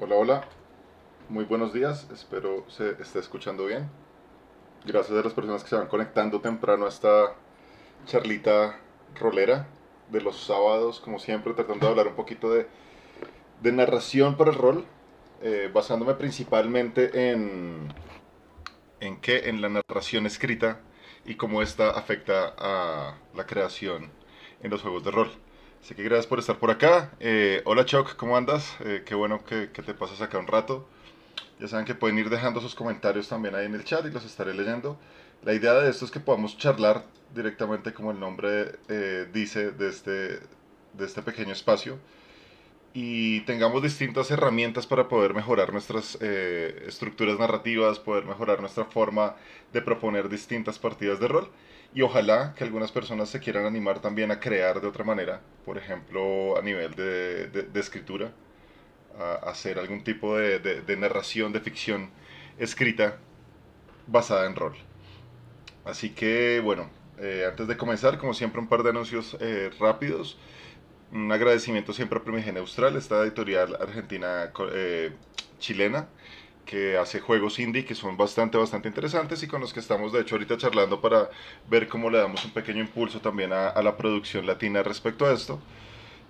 Hola, hola. Muy buenos días. Espero se esté escuchando bien. Gracias a las personas que se van conectando temprano a esta charlita rolera de los sábados, como siempre, tratando de hablar un poquito de, narración para el rol, eh, basándome principalmente en... ¿En qué? En la narración escrita y cómo esta afecta a la creación en los juegos de rol. Así que gracias por estar por acá. Eh, hola Choc, ¿cómo andas? Eh, qué bueno que, te pasas acá un rato. Ya saben que pueden ir dejando sus comentarios también ahí en el chat y los estaré leyendo. La idea de esto es que podamos charlar directamente, como el nombre eh, dice, de este, de este pequeño espacio y tengamos distintas herramientas para poder mejorar nuestras estructuras narrativas, poder mejorar nuestra forma de proponer distintas partidas de rol y ojalá que algunas personas se quieran animar también a crear de otra manera, por ejemplo, a nivel de, escritura, a, hacer algún tipo de, narración, de ficción escrita basada en rol. Así que, bueno, eh, antes de comenzar, como siempre, un par de anuncios eh, rápidos. Un agradecimiento siempre a Primigen Austral, esta editorial argentina eh, chilena que hace juegos indie que son bastante, bastante interesantes y con los que estamos de hecho ahorita charlando para ver cómo le damos un pequeño impulso también a, la producción latina respecto a esto.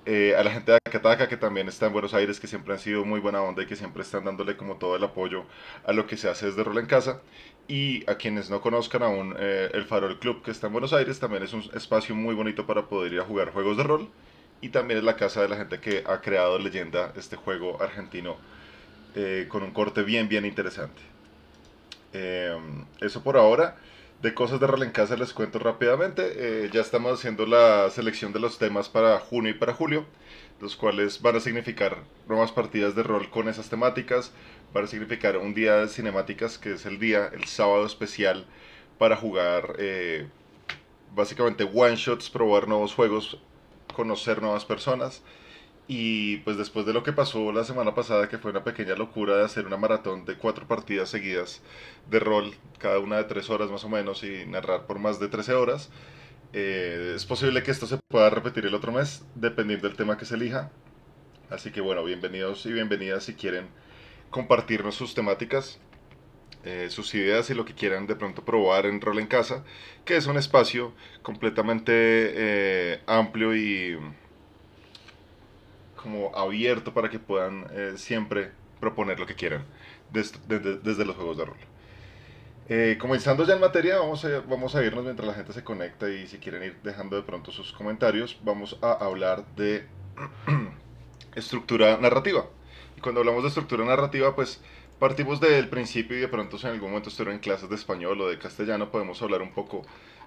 Eh, a la gente de Acataca que también está en Buenos Aires, que siempre han sido muy buena onda y que siempre están dándole como todo el apoyo a lo que se hace desde Rol en Casa. Y a quienes no conozcan aún eh, el Farol Club que está en Buenos Aires, también es un espacio muy bonito para poder ir a jugar juegos de rol. Y también es la casa de la gente que ha creado leyenda este juego argentino eh, con un corte bien, bien interesante. Eh, eso por ahora. De cosas de en Casa les cuento rápidamente. Eh, ya estamos haciendo la selección de los temas para junio y para julio, los cuales van a significar nuevas partidas de rol con esas temáticas, van a significar un día de cinemáticas, que es el día, el sábado especial, para jugar básicamente one shots, probar nuevos juegos, conocer nuevas personas. Y pues después de lo que pasó la semana pasada, que fue una pequeña locura de hacer una maratón de cuatro partidas seguidas de rol, cada una de tres horas más o menos, y narrar por más de 13 horas, eh, es posible que esto se pueda repetir el otro mes, dependiendo del tema que se elija. Así que bueno, bienvenidos y bienvenidas si quieren compartirnos sus temáticas, eh, sus ideas y lo que quieran de pronto probar en Rol en Casa, que es un espacio completamente eh, amplio y como abierto para que puedan eh, siempre proponer lo que quieran desde, los juegos de rol. Eh, comenzando ya en materia, vamos a, vamos a irnos mientras la gente se conecta y si quieren ir dejando de pronto sus comentarios, vamos a hablar de estructura narrativa. Y cuando hablamos de estructura narrativa, pues partimos del principio y de pronto si en algún momento estuvieron en clases de español o de castellano, podemos hablar un poco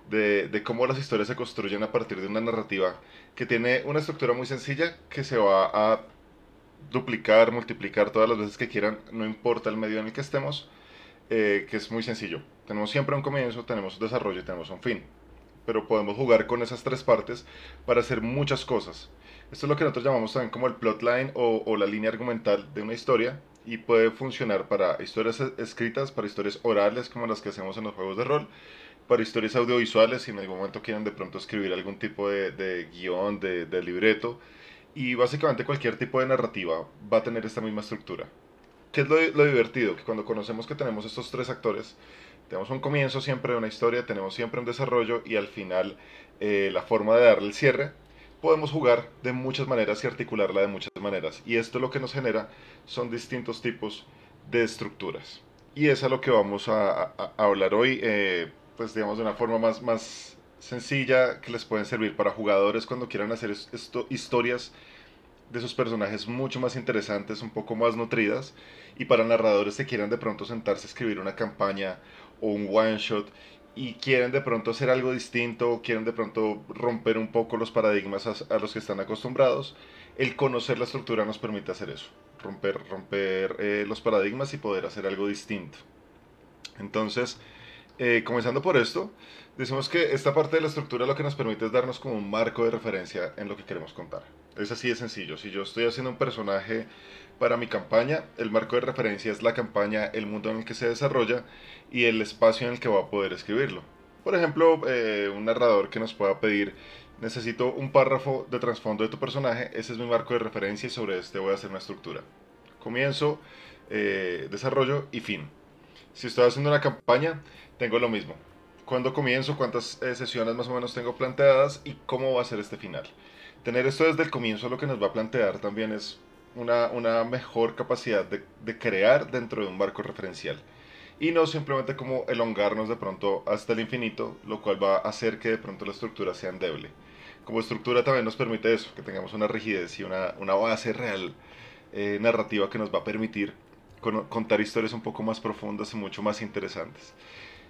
de, cómo las historias se construyen a partir de una narrativa que tiene una estructura muy sencilla que se va a duplicar, multiplicar todas las veces que quieran, no importa el medio en el que estemos, eh, que es muy sencillo. Tenemos siempre un comienzo, tenemos un desarrollo y tenemos un fin. Pero podemos jugar con esas tres partes para hacer muchas cosas. Esto es lo que nosotros llamamos también como el plotline o, o la línea argumental de una historia, y puede funcionar para historias escritas, para historias orales como las que hacemos en los juegos de rol para historias audiovisuales, si en algún momento quieren de pronto escribir algún tipo de, de guión, de, libreto, y básicamente cualquier tipo de narrativa va a tener esta misma estructura. ¿Qué es lo, lo, divertido? Que cuando conocemos que tenemos estos tres actores, tenemos un comienzo siempre de una historia, tenemos siempre un desarrollo y al final eh, la forma de darle el cierre, podemos jugar de muchas maneras y articularla de muchas maneras. Y esto lo que nos genera son distintos tipos de estructuras. Y es a lo que vamos a, hablar hoy. Eh, pues digamos de una forma más, más sencilla que les pueden servir para jugadores cuando quieran hacer esto, historias de sus personajes mucho más interesantes, un poco más nutridas, y para narradores que quieran de pronto sentarse a escribir una campaña o un one shot y quieren de pronto hacer algo distinto, quieren de pronto romper un poco los paradigmas a, los que están acostumbrados, el conocer la estructura nos permite hacer eso, romper, romper eh, los paradigmas y poder hacer algo distinto. Entonces, eh, comenzando por esto, decimos que esta parte de la estructura lo que nos permite es darnos como un marco de referencia en lo que queremos contar. Es así de sencillo. Si yo estoy haciendo un personaje para mi campaña, el marco de referencia es la campaña, el mundo en el que se desarrolla y el espacio en el que va a poder escribirlo. Por ejemplo, eh, un narrador que nos pueda pedir, necesito un párrafo de trasfondo de tu personaje, ese es mi marco de referencia y sobre este voy a hacer una estructura. Comienzo, eh, desarrollo y fin. Si estoy haciendo una campaña, tengo lo mismo. ¿Cuándo comienzo? ¿Cuántas eh, sesiones más o menos tengo planteadas? ¿Y cómo va a ser este final? Tener esto desde el comienzo lo que nos va a plantear también es una, mejor capacidad de, crear dentro de un marco referencial y no simplemente como elongarnos de pronto hasta el infinito, lo cual va a hacer que de pronto la estructura sea endeble. Como estructura también nos permite eso, que tengamos una rigidez y una, base real eh, narrativa que nos va a permitir contar historias un poco más profundas y mucho más interesantes.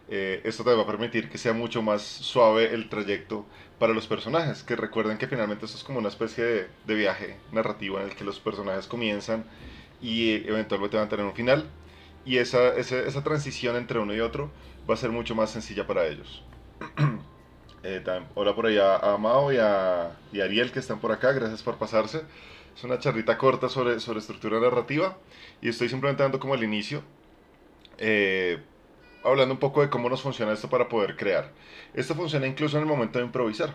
Eh, esto te va a permitir que sea mucho más suave el trayecto para los personajes, que recuerden que finalmente esto es como una especie de, viaje narrativo en el que los personajes comienzan y eh, eventualmente van a tener un final, y esa, esa, transición entre uno y otro va a ser mucho más sencilla para ellos. Eh, hola por allá a Mao y y a Ariel que están por acá, gracias por pasarse. Es una charrita corta sobre, sobre estructura narrativa y estoy simplemente dando como el inicio, eh, hablando un poco de cómo nos funciona esto para poder crear. Esto funciona incluso en el momento de improvisar.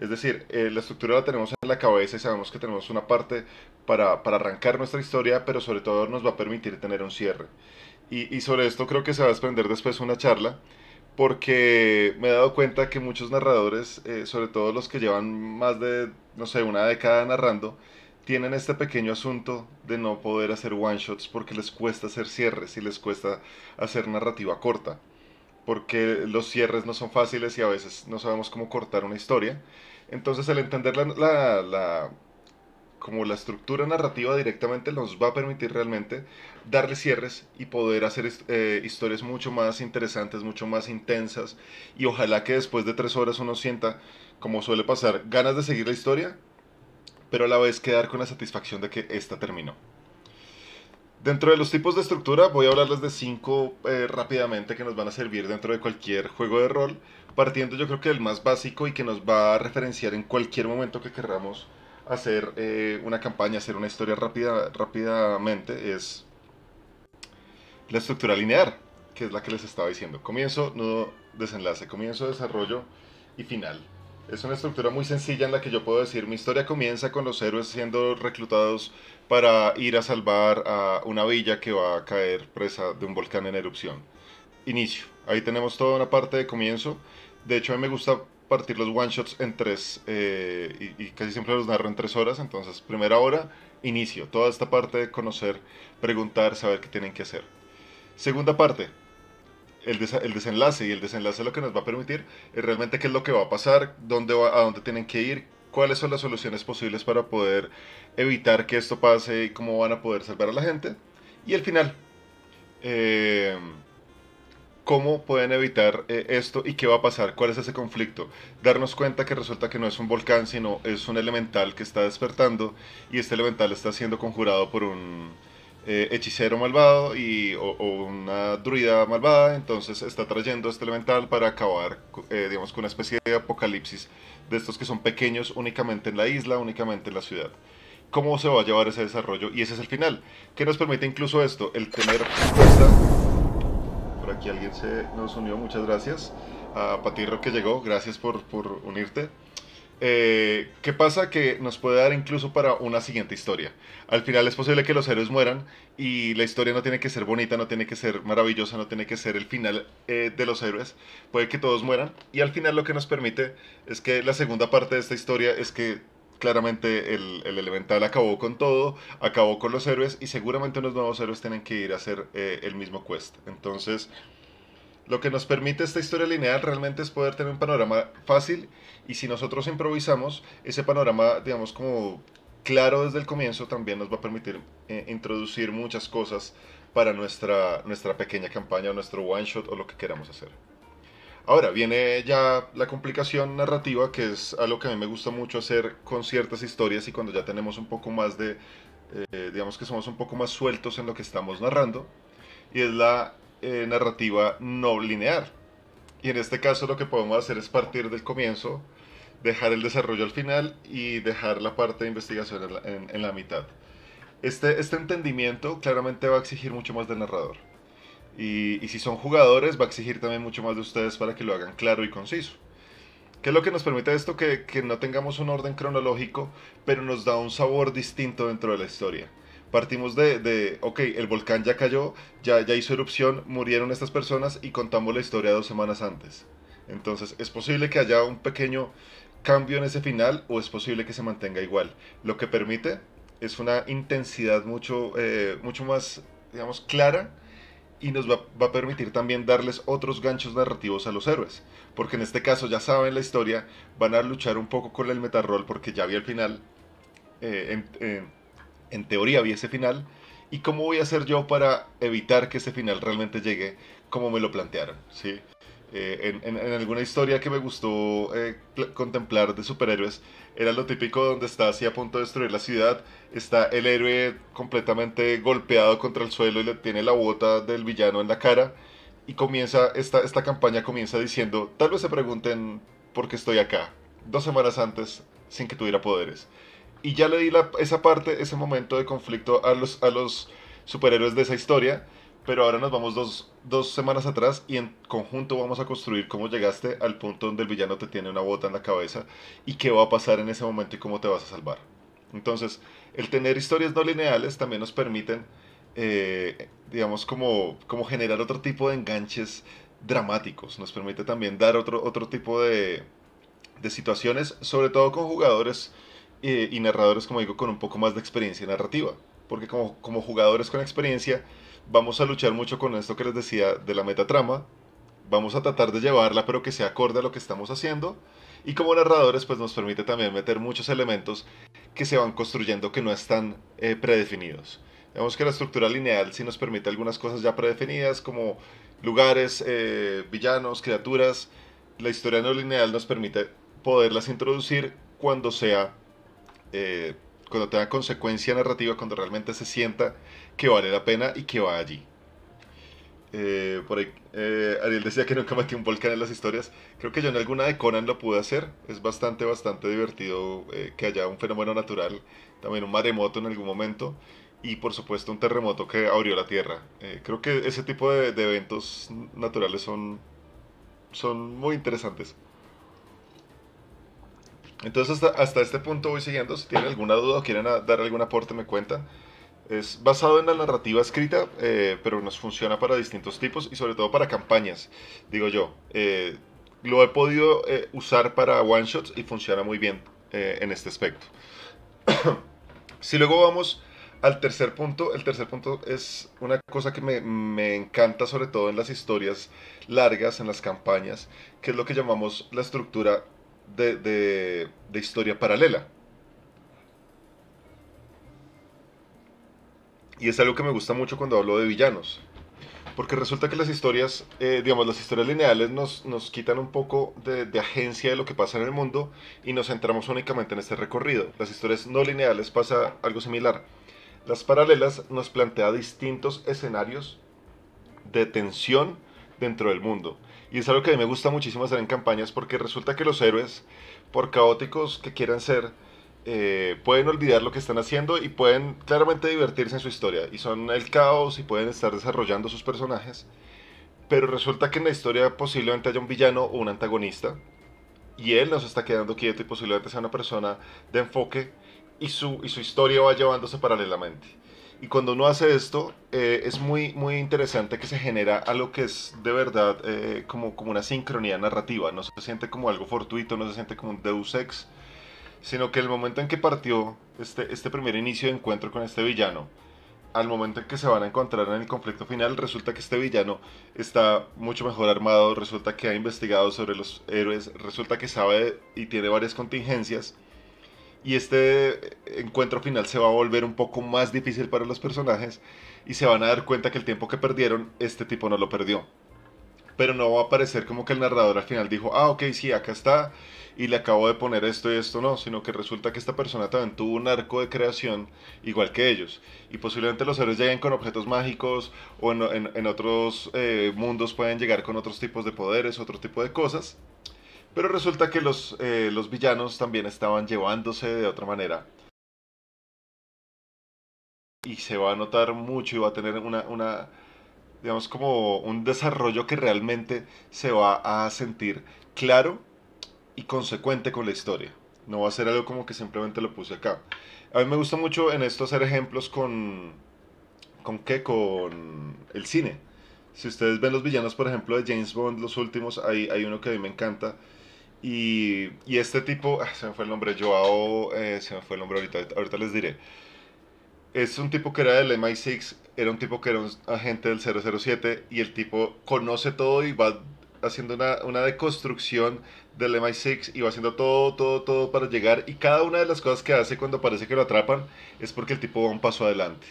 Es decir, eh, la estructura la tenemos en la cabeza y sabemos que tenemos una parte para, para, arrancar nuestra historia, pero sobre todo nos va a permitir tener un cierre. Y, sobre esto creo que se va a desprender después una charla, porque me he dado cuenta que muchos narradores, eh, sobre todo los que llevan más de, no sé, una década narrando, tienen este pequeño asunto de no poder hacer one shots porque les cuesta hacer cierres y les cuesta hacer narrativa corta. Porque los cierres no son fáciles y a veces no sabemos cómo cortar una historia. Entonces el entender la, la, como la estructura narrativa directamente nos va a permitir realmente darle cierres y poder hacer eh, historias mucho más interesantes, mucho más intensas y ojalá que después de tres horas uno sienta, como suele pasar, ganas de seguir la historia, pero a la vez quedar con la satisfacción de que esta terminó. Dentro de los tipos de estructura voy a hablarles de cinco eh, rápidamente que nos van a servir dentro de cualquier juego de rol, partiendo yo creo que del más básico y que nos va a referenciar en cualquier momento que querramos hacer eh, una campaña, hacer una historia rápida, rápidamente, es la estructura lineal, que es la que les estaba diciendo. Comienzo, nudo, desenlace, comienzo, desarrollo y final. Es una estructura muy sencilla en la que yo puedo decir, mi historia comienza con los héroes siendo reclutados para ir a salvar a una villa que va a caer presa de un volcán en erupción. Inicio. Ahí tenemos toda una parte de comienzo. De hecho, a mí me gusta partir los one shots en tres eh, y, y, casi siempre los narro en tres horas. Entonces, primera hora, inicio. Toda esta parte de conocer, preguntar, saber qué tienen que hacer. Segunda parte, el, desenlace. Y el desenlace lo que nos va a permitir es realmente qué es lo que va a pasar, dónde a dónde tienen que ir, cuáles son las soluciones posibles para poder evitar que esto pase y cómo van a poder salvar a la gente. Y el final. Eh, cómo pueden evitar eh, esto y qué va a pasar, cuál es ese conflicto. Darnos cuenta que resulta que no es un volcán, sino es un elemental que está despertando y este elemental está siendo conjurado por un eh, hechicero malvado y, o, una druida malvada, entonces está trayendo este elemental para acabar, eh, digamos, con una especie de apocalipsis de estos que son pequeños únicamente en la isla, únicamente en la ciudad. ¿Cómo se va a llevar ese desarrollo? Y ese es el final. ¿Qué nos permite incluso esto? El tener Por aquí alguien se nos unió, muchas gracias. A Patirro que llegó, gracias por, por unirte. Eh, ¿Qué pasa? Que nos puede dar incluso para una siguiente historia. Al final es posible que los héroes mueran y la historia no tiene que ser bonita, no tiene que ser maravillosa, no tiene que ser el final eh, de los héroes. Puede que todos mueran y al final lo que nos permite es que la segunda parte de esta historia es que claramente el, elemental acabó con todo, acabó con los héroes y seguramente unos nuevos héroes tienen que ir a hacer eh, el mismo quest. Entonces... Lo que nos permite esta historia lineal realmente es poder tener un panorama fácil y si nosotros improvisamos, ese panorama, digamos, como claro desde el comienzo también nos va a permitir eh, introducir muchas cosas para nuestra, nuestra pequeña campaña, o nuestro one shot o lo que queramos hacer. Ahora viene ya la complicación narrativa, que es algo que a mí me gusta mucho hacer con ciertas historias y cuando ya tenemos un poco más de, eh, digamos que somos un poco más sueltos en lo que estamos narrando, y es la eh, narrativa no lineal. Y en este caso lo que podemos hacer es partir del comienzo, dejar el desarrollo al final y dejar la parte de investigación en la, mitad. Este, este, entendimiento claramente va a exigir mucho más del narrador. Y, si son jugadores, va a exigir también mucho más de ustedes para que lo hagan claro y conciso. ¿Qué es lo que nos permite esto? que no tengamos un orden cronológico, pero nos da un sabor distinto dentro de la historia. Partimos de, de, ok, el volcán ya cayó, ya, ya hizo erupción, murieron estas personas y contamos la historia dos semanas antes. Entonces, es posible que haya un pequeño cambio en ese final o es posible que se mantenga igual. Lo que permite es una intensidad mucho, eh, mucho más, digamos, clara y nos va, a permitir también darles otros ganchos narrativos a los héroes. Porque en este caso ya saben la historia, van a luchar un poco con el metarrol porque ya vi el final. Eh, en, en teoría vi ese final y cómo voy a hacer yo para evitar que ese final realmente llegue como me lo plantearon, ¿sí? Eh, en, alguna historia que me gustó eh, contemplar de superhéroes, era lo típico donde está así a punto de destruir la ciudad, está el héroe completamente golpeado contra el suelo y le tiene la bota del villano en la cara, y comienza, esta, esta campaña comienza diciendo, tal vez se pregunten por qué estoy acá, dos semanas antes, sin que tuviera poderes y ya le di esa parte, ese momento de conflicto a los, a los superhéroes de esa historia, pero ahora nos vamos dos, semanas atrás y en conjunto vamos a construir cómo llegaste al punto donde el villano te tiene una bota en la cabeza y qué va a pasar en ese momento y cómo te vas a salvar. Entonces, el tener historias no lineales también nos permiten, eh, digamos, como, como generar otro tipo de enganches dramáticos. Nos permite también dar otro, otro tipo de, de situaciones, sobre todo con jugadores eh, y narradores, como digo, con un poco más de experiencia narrativa. Porque como, como jugadores con experiencia, vamos a luchar mucho con esto que les decía de la metatrama. Vamos a tratar de llevarla, pero que sea acorde a lo que estamos haciendo. Y como narradores, pues nos permite también meter muchos elementos que se van construyendo que no están eh, predefinidos. vemos que la estructura lineal sí nos permite algunas cosas ya predefinidas, como lugares, eh, villanos, criaturas. La historia no lineal nos permite poderlas introducir cuando sea eh, cuando tenga consecuencia narrativa, cuando realmente se sienta que vale la pena y que va allí. Eh, por eh, Ariel decía que nunca metí un volcán en las historias. Creo que yo en alguna de Conan lo pude hacer. Es bastante, bastante divertido que haya un fenómeno natural, también un maremoto en algún momento y por supuesto un terremoto que abrió la tierra. creo que ese tipo de, de, eventos naturales son, son muy interesantes. Entonces hasta, este punto voy siguiendo. Si tienen alguna duda o quieren dar algún aporte, me cuentan. Es basado en la narrativa escrita, eh, pero nos funciona para distintos tipos y sobre todo para campañas, digo yo. Eh, lo he podido eh, usar para one shots y funciona muy bien en este aspecto. si luego vamos al tercer punto, el tercer punto es una cosa que me, me, encanta sobre todo en las historias largas, en las campañas, que es lo que llamamos la estructura de, historia paralela. Y es algo que me gusta mucho cuando hablo de villanos. Porque resulta que las historias, eh, digamos, las historias lineales nos, quitan un poco de, de, agencia de lo que pasa en el mundo y nos centramos únicamente en este recorrido. Las historias no lineales pasa algo similar. Las paralelas nos plantea distintos escenarios de tensión dentro del mundo. Y es algo que a mí me gusta muchísimo hacer en campañas porque resulta que los héroes, por caóticos que quieran ser, eh, pueden olvidar lo que están haciendo y pueden claramente divertirse en su historia. Y son el caos y pueden estar desarrollando sus personajes. Pero resulta que en la historia posiblemente haya un villano o un antagonista. Y él nos está quedando quieto y posiblemente sea una persona de enfoque. Y su, y su historia va llevándose paralelamente. Y cuando uno hace esto, eh, es muy, muy interesante que se genera algo que es de verdad eh, como, como una sincronía narrativa. No se siente como algo fortuito, no se siente como un deus ex, sino que el momento en que partió este, este primer inicio de encuentro con este villano, al momento en que se van a encontrar en el conflicto final, resulta que este villano está mucho mejor armado, resulta que ha investigado sobre los héroes, resulta que sabe y tiene varias contingencias y este encuentro final se va a volver un poco más difícil para los personajes y se van a dar cuenta que el tiempo que perdieron, este tipo no lo perdió. Pero no va a parecer como que el narrador al final dijo, ah, ok, sí, acá está, y le acabo de poner esto y esto no, sino que resulta que esta persona también tuvo un arco de creación igual que ellos. Y posiblemente los héroes lleguen con objetos mágicos o en, otros eh, mundos pueden llegar con otros tipos de poderes, otro tipo de cosas. Pero resulta que los, eh, los villanos también estaban llevándose de otra manera. Y se va a notar mucho y va a tener una, digamos, como un desarrollo que realmente se va a sentir claro y consecuente con la historia. No va a ser algo como que simplemente lo puse acá. A mí me gusta mucho en esto hacer ejemplos con... ¿Con qué? Con el cine. Si ustedes ven los villanos, por ejemplo, de James Bond, los últimos, hay, hay uno que a mí me encanta, y, este tipo, ah, se me fue el nombre, Joao, eh, se me fue el nombre ahorita, ahorita les diré. Es un tipo que era del MI6, era un tipo que era un agente del 007 y el tipo conoce todo y va haciendo una, una, deconstrucción del MI6 y va haciendo todo, todo, todo para llegar. Y cada una de las cosas que hace cuando parece que lo atrapan es porque el tipo va un paso adelante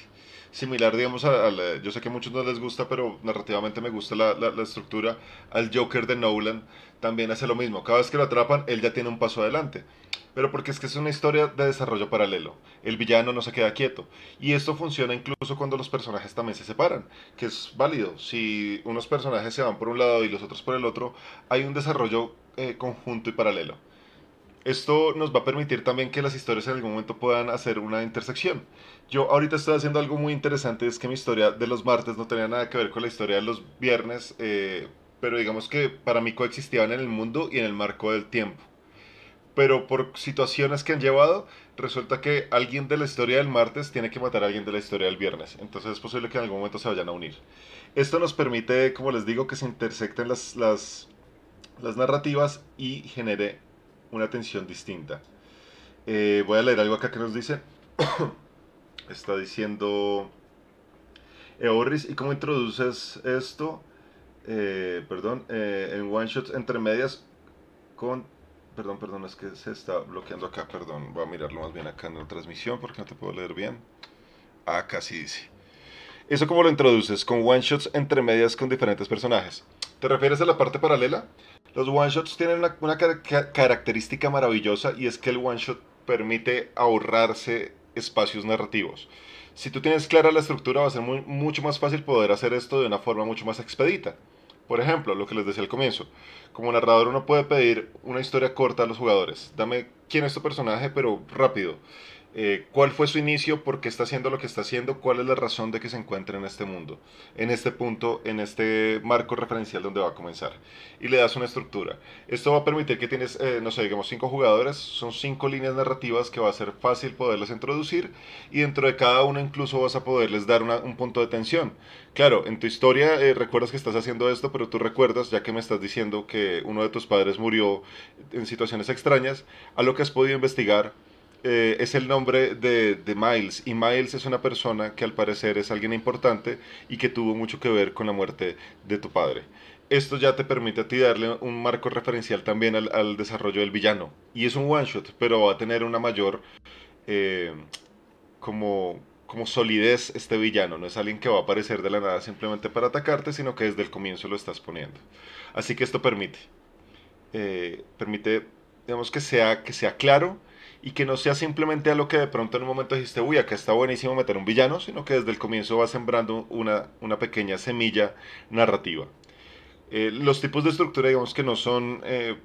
similar, digamos, al, yo sé que a muchos no les gusta, pero narrativamente me gusta la, estructura, al Joker de Nolan también hace lo mismo, cada vez que lo atrapan, él ya tiene un paso adelante. Pero porque es que es una historia de desarrollo paralelo. El villano no se queda quieto. Y esto funciona incluso cuando los personajes también se separan, que es válido. Si unos personajes se van por un lado y los otros por el otro, hay un desarrollo eh, conjunto y paralelo. Esto nos va a permitir también que las historias en algún momento puedan hacer una intersección. Yo ahorita estoy haciendo algo muy interesante, es que mi historia de los martes no tenía nada que ver con la historia de los viernes, eh, pero digamos que para mí coexistían en el mundo y en el marco del tiempo. Pero por situaciones que han llevado, resulta que alguien de la historia del martes tiene que matar a alguien de la historia del viernes. Entonces es posible que en algún momento se vayan a unir. Esto nos permite, como les digo, que se intersecten las, las, las narrativas y genere una atención distinta. Eh, voy a leer algo acá que nos dice. Está diciendo... Eorris, ¿y cómo introduces esto? Eh, perdón, eh, en one shots entre medias con... Perdón, perdón, es que se está bloqueando acá, perdón. Voy a mirarlo más bien acá en la transmisión porque no te puedo leer bien. Acá sí dice. ¿Eso cómo lo introduces? Con one shots entre medias con diferentes personajes. ¿Te refieres a la parte paralela? Los one shots tienen una, característica maravillosa y es que el one shot permite ahorrarse espacios narrativos. Si tú tienes clara la estructura va a ser mucho más fácil poder hacer esto de una forma mucho más expedita. Por ejemplo, lo que les decía al comienzo, como narrador uno puede pedir una historia corta a los jugadores. Dame quién es tu personaje, pero rápido. Eh, cuál fue su inicio, por qué está haciendo lo que está haciendo, cuál es la razón de que se encuentre en este mundo, en este punto, en este marco referencial donde va a comenzar. Y le das una estructura. Esto va a permitir que tienes, eh, no sé, digamos cinco jugadores, son cinco líneas narrativas que va a ser fácil poderles introducir y dentro de cada una incluso vas a poderles dar un punto de tensión. Claro, en tu historia eh, recuerdas que estás haciendo esto, pero tú recuerdas, ya que me estás diciendo que uno de tus padres murió en situaciones extrañas, a lo que has podido investigar, eh, es el nombre de, de, Miles. Y Miles es una persona que al parecer es alguien importante y que tuvo mucho que ver con la muerte de tu padre. Esto ya te permite a ti darle un marco referencial también al, desarrollo del villano. Y es un one shot, pero va a tener una mayor eh, como solidez este villano, no es alguien que va a aparecer de la nada simplemente para atacarte, sino que desde el comienzo lo estás poniendo. Así que esto permite, eh, permite, digamos que sea, que sea claro y que no sea simplemente a lo que de pronto en un momento dijiste, uy, acá está buenísimo meter un villano, sino que desde el comienzo va sembrando una, una pequeña semilla narrativa. Eh, los tipos de estructura, digamos que no son eh,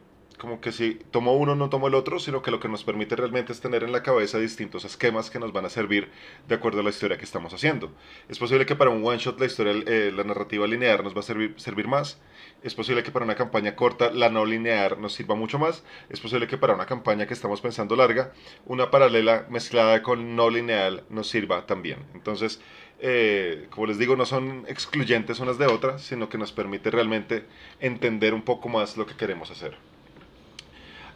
como que si tomo uno no tomo el otro, sino que lo que nos permite realmente es tener en la cabeza distintos esquemas que nos van a servir de acuerdo a la historia que estamos haciendo. Es posible que para un one shot la historia, eh, la narrativa lineal nos va a servir, servir más, es posible que para una campaña corta la no lineal nos sirva mucho más, es posible que para una campaña que estamos pensando larga, una paralela mezclada con no lineal nos sirva también. Entonces, eh, como les digo, no son excluyentes unas de otras, sino que nos permite realmente entender un poco más lo que queremos hacer.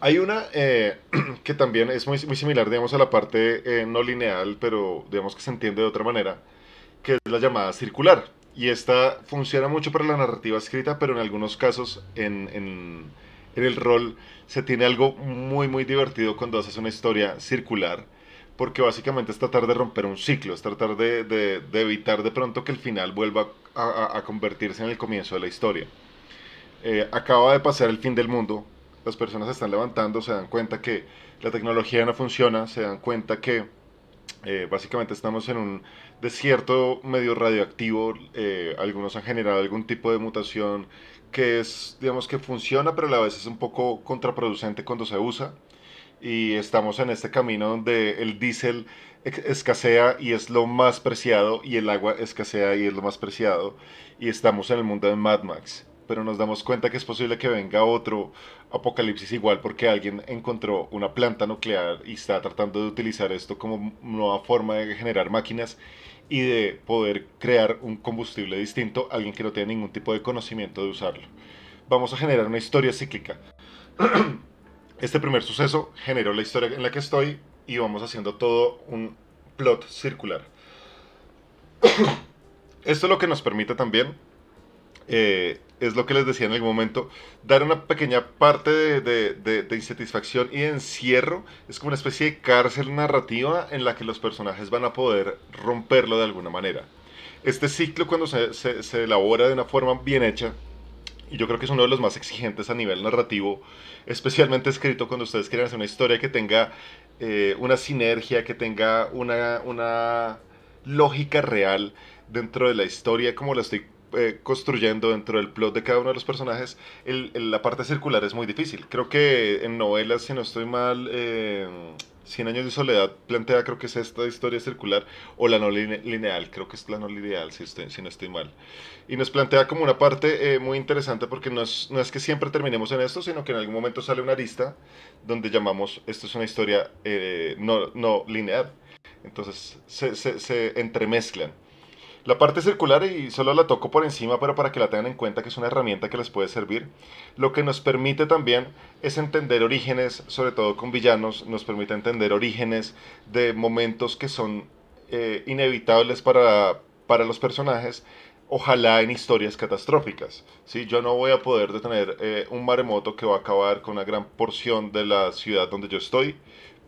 Hay una eh, que también es muy, muy, similar, digamos, a la parte eh, no lineal, pero digamos que se entiende de otra manera, que es la llamada circular. Y esta funciona mucho para la narrativa escrita, pero en algunos casos en, en, el rol se tiene algo muy, muy divertido cuando haces una historia circular, porque básicamente es tratar de romper un ciclo, es tratar de, de, evitar de pronto que el final vuelva a, convertirse en el comienzo de la historia. Eh, acaba de pasar el fin del mundo, las personas se están levantando, se dan cuenta que la tecnología no funciona, se dan cuenta que eh, básicamente estamos en un desierto medio radioactivo, eh, algunos han generado algún tipo de mutación que es, digamos que funciona, pero a la vez es un poco contraproducente cuando se usa. Y estamos en este camino donde el diésel escasea y es lo más preciado, y el agua escasea y es lo más preciado. Y estamos en el mundo de Mad Max pero nos damos cuenta que es posible que venga otro apocalipsis igual porque alguien encontró una planta nuclear y está tratando de utilizar esto como nueva forma de generar máquinas y de poder crear un combustible distinto alguien que no tiene ningún tipo de conocimiento de usarlo. Vamos a generar una historia cíclica. Este primer suceso generó la historia en la que estoy y vamos haciendo todo un plot circular. Esto es lo que nos permite también eh, es lo que les decía en el momento, dar una pequeña parte de, insatisfacción y de encierro es como una especie de cárcel narrativa en la que los personajes van a poder romperlo de alguna manera. Este ciclo cuando se, se, elabora de una forma bien hecha, y yo creo que es uno de los más exigentes a nivel narrativo, especialmente escrito cuando ustedes quieren hacer una historia que tenga eh, una sinergia, que tenga una, una lógica real dentro de la historia como la estoy eh, construyendo dentro del plot de cada uno de los personajes, la parte circular es muy difícil. Creo que en novelas, si no estoy mal, eh, 100 años de soledad plantea, creo que es esta historia circular, o la no lineal, creo que es la no lineal, si, si no estoy mal. Y nos plantea como una parte eh, muy interesante porque no es, que siempre terminemos en esto, sino que en algún momento sale una arista donde llamamos, esto es una historia eh, no, lineal. Entonces se, se entremezclan. La parte circular y solo la toco por encima, pero para que la tengan en cuenta que es una herramienta que les puede servir. Lo que nos permite también es entender orígenes, sobre todo con villanos, nos permite entender orígenes de momentos que son eh, inevitables para, los personajes ojalá en historias catastróficas. ¿sí? Yo no voy a poder detener eh, un maremoto que va a acabar con una gran porción de la ciudad donde yo estoy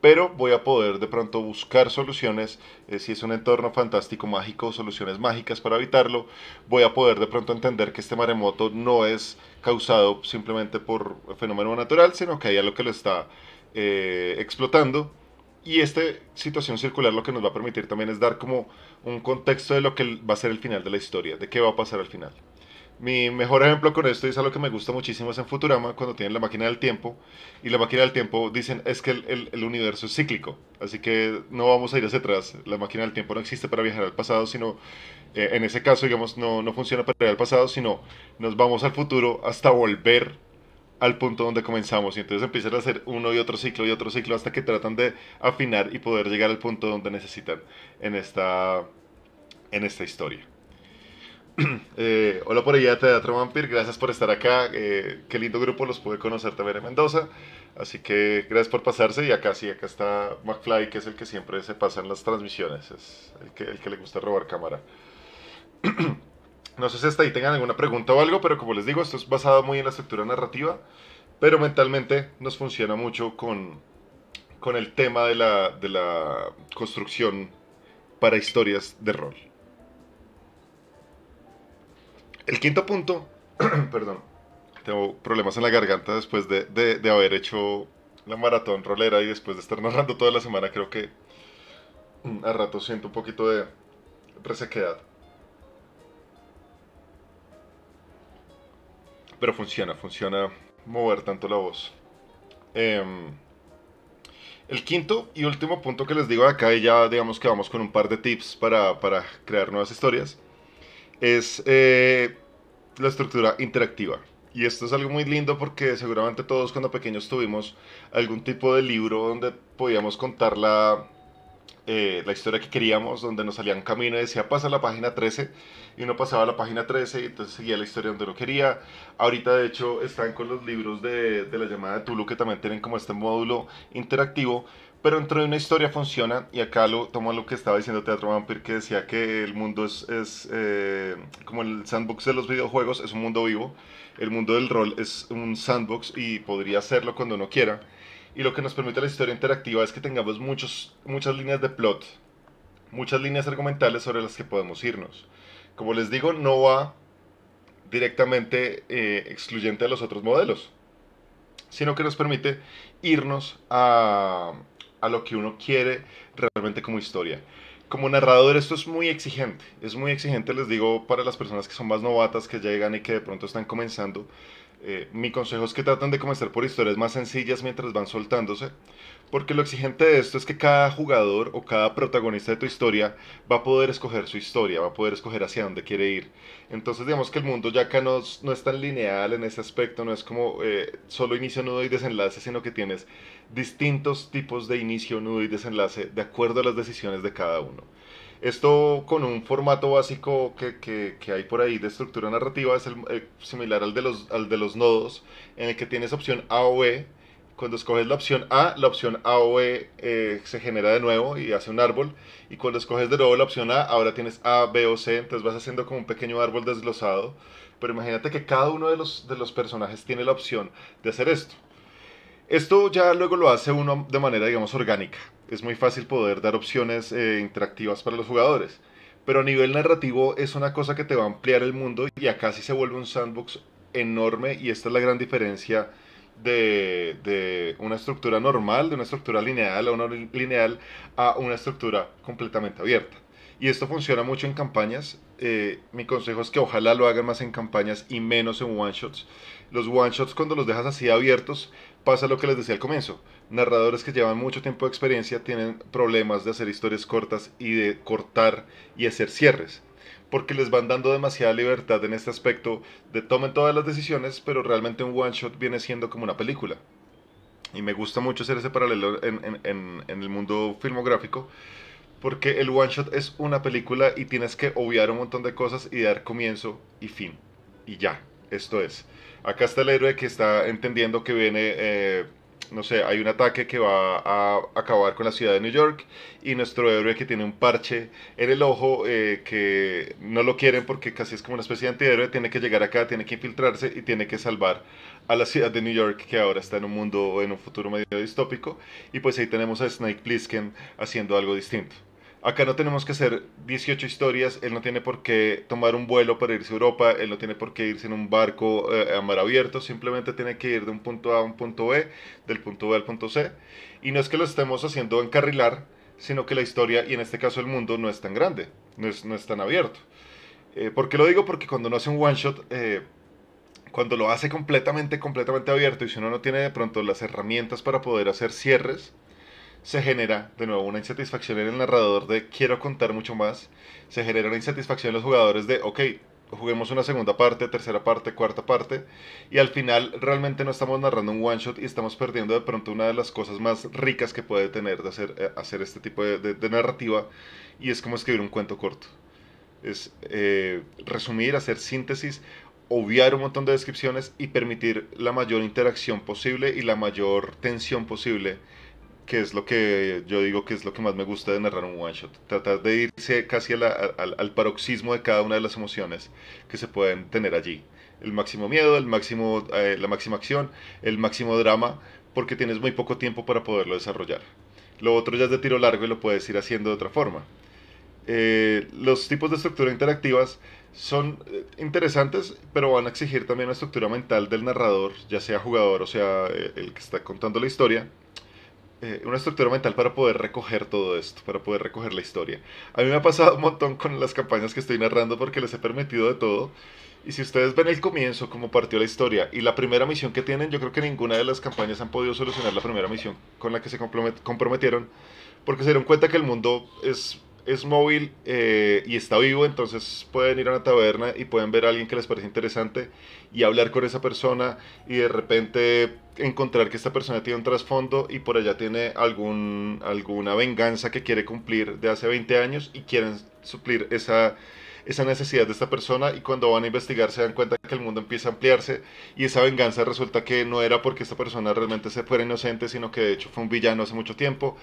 pero voy a poder de pronto buscar soluciones, eh, si es un entorno fantástico, mágico, soluciones mágicas para evitarlo, voy a poder de pronto entender que este maremoto no es causado simplemente por fenómeno natural, sino que hay algo que lo está eh, explotando. Y esta situación circular lo que nos va a permitir también es dar como un contexto de lo que va a ser el final de la historia, de qué va a pasar al final. Mi mejor ejemplo con esto es algo que me gusta muchísimo es en Futurama, cuando tienen la máquina del tiempo, y la máquina del tiempo dicen es que el, universo es cíclico, así que no vamos a ir hacia atrás, la máquina del tiempo no existe para viajar al pasado, sino, eh, en ese caso, digamos, no, funciona para viajar al pasado, sino nos vamos al futuro hasta volver al punto donde comenzamos, y entonces empiezan a hacer uno y otro ciclo y otro ciclo hasta que tratan de afinar y poder llegar al punto donde necesitan en esta, en esta historia. Eh, hola por allá, Teatro Vampir, gracias por estar acá. Eh, qué lindo grupo, los pude conocer también en Mendoza. Así que gracias por pasarse y acá sí, acá está McFly, que es el que siempre se pasa en las transmisiones, es el que, el que le gusta robar cámara. no sé si hasta ahí tengan alguna pregunta o algo, pero como les digo, esto es basado muy en la estructura narrativa, pero mentalmente nos funciona mucho con, con el tema de la, de la construcción para historias de rol. El quinto punto, perdón, tengo problemas en la garganta después de, haber hecho la maratón rolera y después de estar narrando toda la semana, creo que mm, a rato siento un poquito de resequedad. Pero funciona, funciona mover tanto la voz. Em, el quinto y último punto que les digo acá, y ya digamos que vamos con un par de tips para crear nuevas historias es eh, la estructura interactiva. Y esto es algo muy lindo porque seguramente todos cuando pequeños tuvimos algún tipo de libro donde podíamos contar la, eh, historia que queríamos, donde nos salía un camino y decía, pasa a la página 13, y uno pasaba a la página 13 y entonces seguía la historia donde lo quería. Ahorita, de hecho, están con los libros de, de la llamada de Tulu, que también tienen como este módulo interactivo, pero dentro de una historia funciona, y acá lo tomo lo que estaba diciendo Teatro Vampir, que decía que el mundo es, es eh, como el sandbox de los videojuegos, es un mundo vivo. El mundo del rol es un sandbox y podría hacerlo cuando uno quiera. Y lo que nos permite la historia interactiva es que tengamos muchos, muchas líneas de plot, muchas líneas argumentales sobre las que podemos irnos. Como les digo, no va directamente eh, excluyente a los otros modelos, sino que nos permite irnos a, a lo que uno quiere realmente como historia. Como narrador esto es muy exigente, es muy exigente, les digo, para las personas que son más novatas, que llegan y que de pronto están comenzando. Eh, mi consejo es que traten de comenzar por historias más sencillas mientras van soltándose, porque lo exigente de esto es que cada jugador o cada protagonista de tu historia va a poder escoger su historia, va a poder escoger hacia dónde quiere ir. Entonces digamos que el mundo ya acá no, no es tan lineal en ese aspecto, no es como eh, solo inicio, nudo y desenlace, sino que tienes distintos tipos de inicio, nudo y desenlace de acuerdo a las decisiones de cada uno. Esto con un formato básico que, hay por ahí de estructura narrativa es eh, similar al de, los, de los nodos, en el que tienes opción A o B. Cuando escoges la opción A, la opción A o B eh, se genera de nuevo y hace un árbol. Y cuando escoges de nuevo la opción A, ahora tienes A, B o C. Entonces vas haciendo como un pequeño árbol desglosado. Pero imagínate que cada uno de los, de los personajes tiene la opción de hacer esto esto ya luego lo hace uno de manera, digamos, orgánica. Es muy fácil poder dar opciones eh, interactivas para los jugadores. Pero a nivel narrativo es una cosa que te va a ampliar el mundo y acá sí se vuelve un sandbox enorme y esta es la gran diferencia de, de, una estructura normal, de una estructura lineal a una lineal, a una estructura completamente abierta. Y esto funciona mucho en campañas. Eh, mi consejo es que ojalá lo hagan más en campañas y menos en one-shots. Los one-shots cuando los dejas así abiertos pasa lo que les decía al comienzo. Narradores que llevan mucho tiempo de experiencia tienen problemas de hacer historias cortas y de cortar y hacer cierres porque les van dando demasiada libertad en este aspecto de tomen todas las decisiones, pero realmente un one shot viene siendo como una película. Y me gusta mucho hacer ese paralelo en el mundo filmográfico, porque el one shot es una película y tienes que obviar un montón de cosas y dar comienzo y fin. Y ya, esto es. Acá está el héroe que está entendiendo que viene, eh, no sé, hay un ataque que va a acabar con la ciudad de New York y nuestro héroe que tiene un parche en el ojo eh, que no lo quieren porque casi es como una especie de antihéroe, tiene que llegar acá, tiene que infiltrarse y tiene que salvar a la ciudad de New York que ahora está en un mundo, en un futuro medio distópico. Y pues ahí tenemos a Snake Plissken haciendo algo distinto. Acá no tenemos que hacer 18 historias, él no tiene por qué tomar un vuelo para irse a Europa, él no tiene por qué irse en un barco eh, a mar abierto, simplemente tiene que ir de un punto A a un punto B, del punto B al punto C. Y no es que lo estemos haciendo encarrilar, sino que la historia, y en este caso el mundo, no es tan grande, no es, tan abierto. Eh, ¿Por qué lo digo? Porque cuando no hace un one shot, eh, cuando lo hace completamente, completamente abierto, y si uno no tiene de pronto las herramientas para poder hacer cierres, se genera de nuevo una insatisfacción en el narrador de quiero contar mucho más, se genera una insatisfacción en los jugadores de, ok, juguemos una segunda parte, tercera parte, cuarta parte, y al final realmente no estamos narrando un one shot y estamos perdiendo de pronto una de las cosas más ricas que puede tener de hacer, eh, hacer este tipo de, narrativa, y es como escribir un cuento corto. Es eh, resumir, hacer síntesis, obviar un montón de descripciones y permitir la mayor interacción posible y la mayor tensión posible que es lo que yo digo que es lo que más me gusta de narrar un one shot. Tratar de irse casi al paroxismo de cada una de las emociones que se pueden tener allí. El máximo miedo, el máximo, eh, la máxima acción, el máximo drama, porque tienes muy poco tiempo para poderlo desarrollar. Lo otro ya es de tiro largo y lo puedes ir haciendo de otra forma. Eh, los tipos de estructura interactivas son eh, interesantes, pero van a exigir también una estructura mental del narrador, ya sea jugador o sea el que está contando la historia eh, una estructura mental para poder recoger todo esto, para poder recoger la historia. A mí me ha pasado un montón con las campañas que estoy narrando porque les he permitido de todo. Y si ustedes ven el comienzo, cómo partió la historia y la primera misión que tienen, yo creo que ninguna de las campañas han podido solucionar la primera misión con la que se comprometieron, porque se dieron cuenta que el mundo es es móvil eh, y está vivo, entonces pueden ir a una taberna y pueden ver a alguien que les parece interesante y hablar con esa persona y de repente encontrar que esta persona tiene un trasfondo y por allá tiene algún, alguna venganza que quiere cumplir de hace 20 años y quieren suplir esa esa necesidad de esta persona y cuando van a investigar se dan cuenta que el mundo empieza a ampliarse y esa venganza resulta que no era porque esta persona realmente se fuera inocente, sino que de hecho fue un villano hace mucho tiempo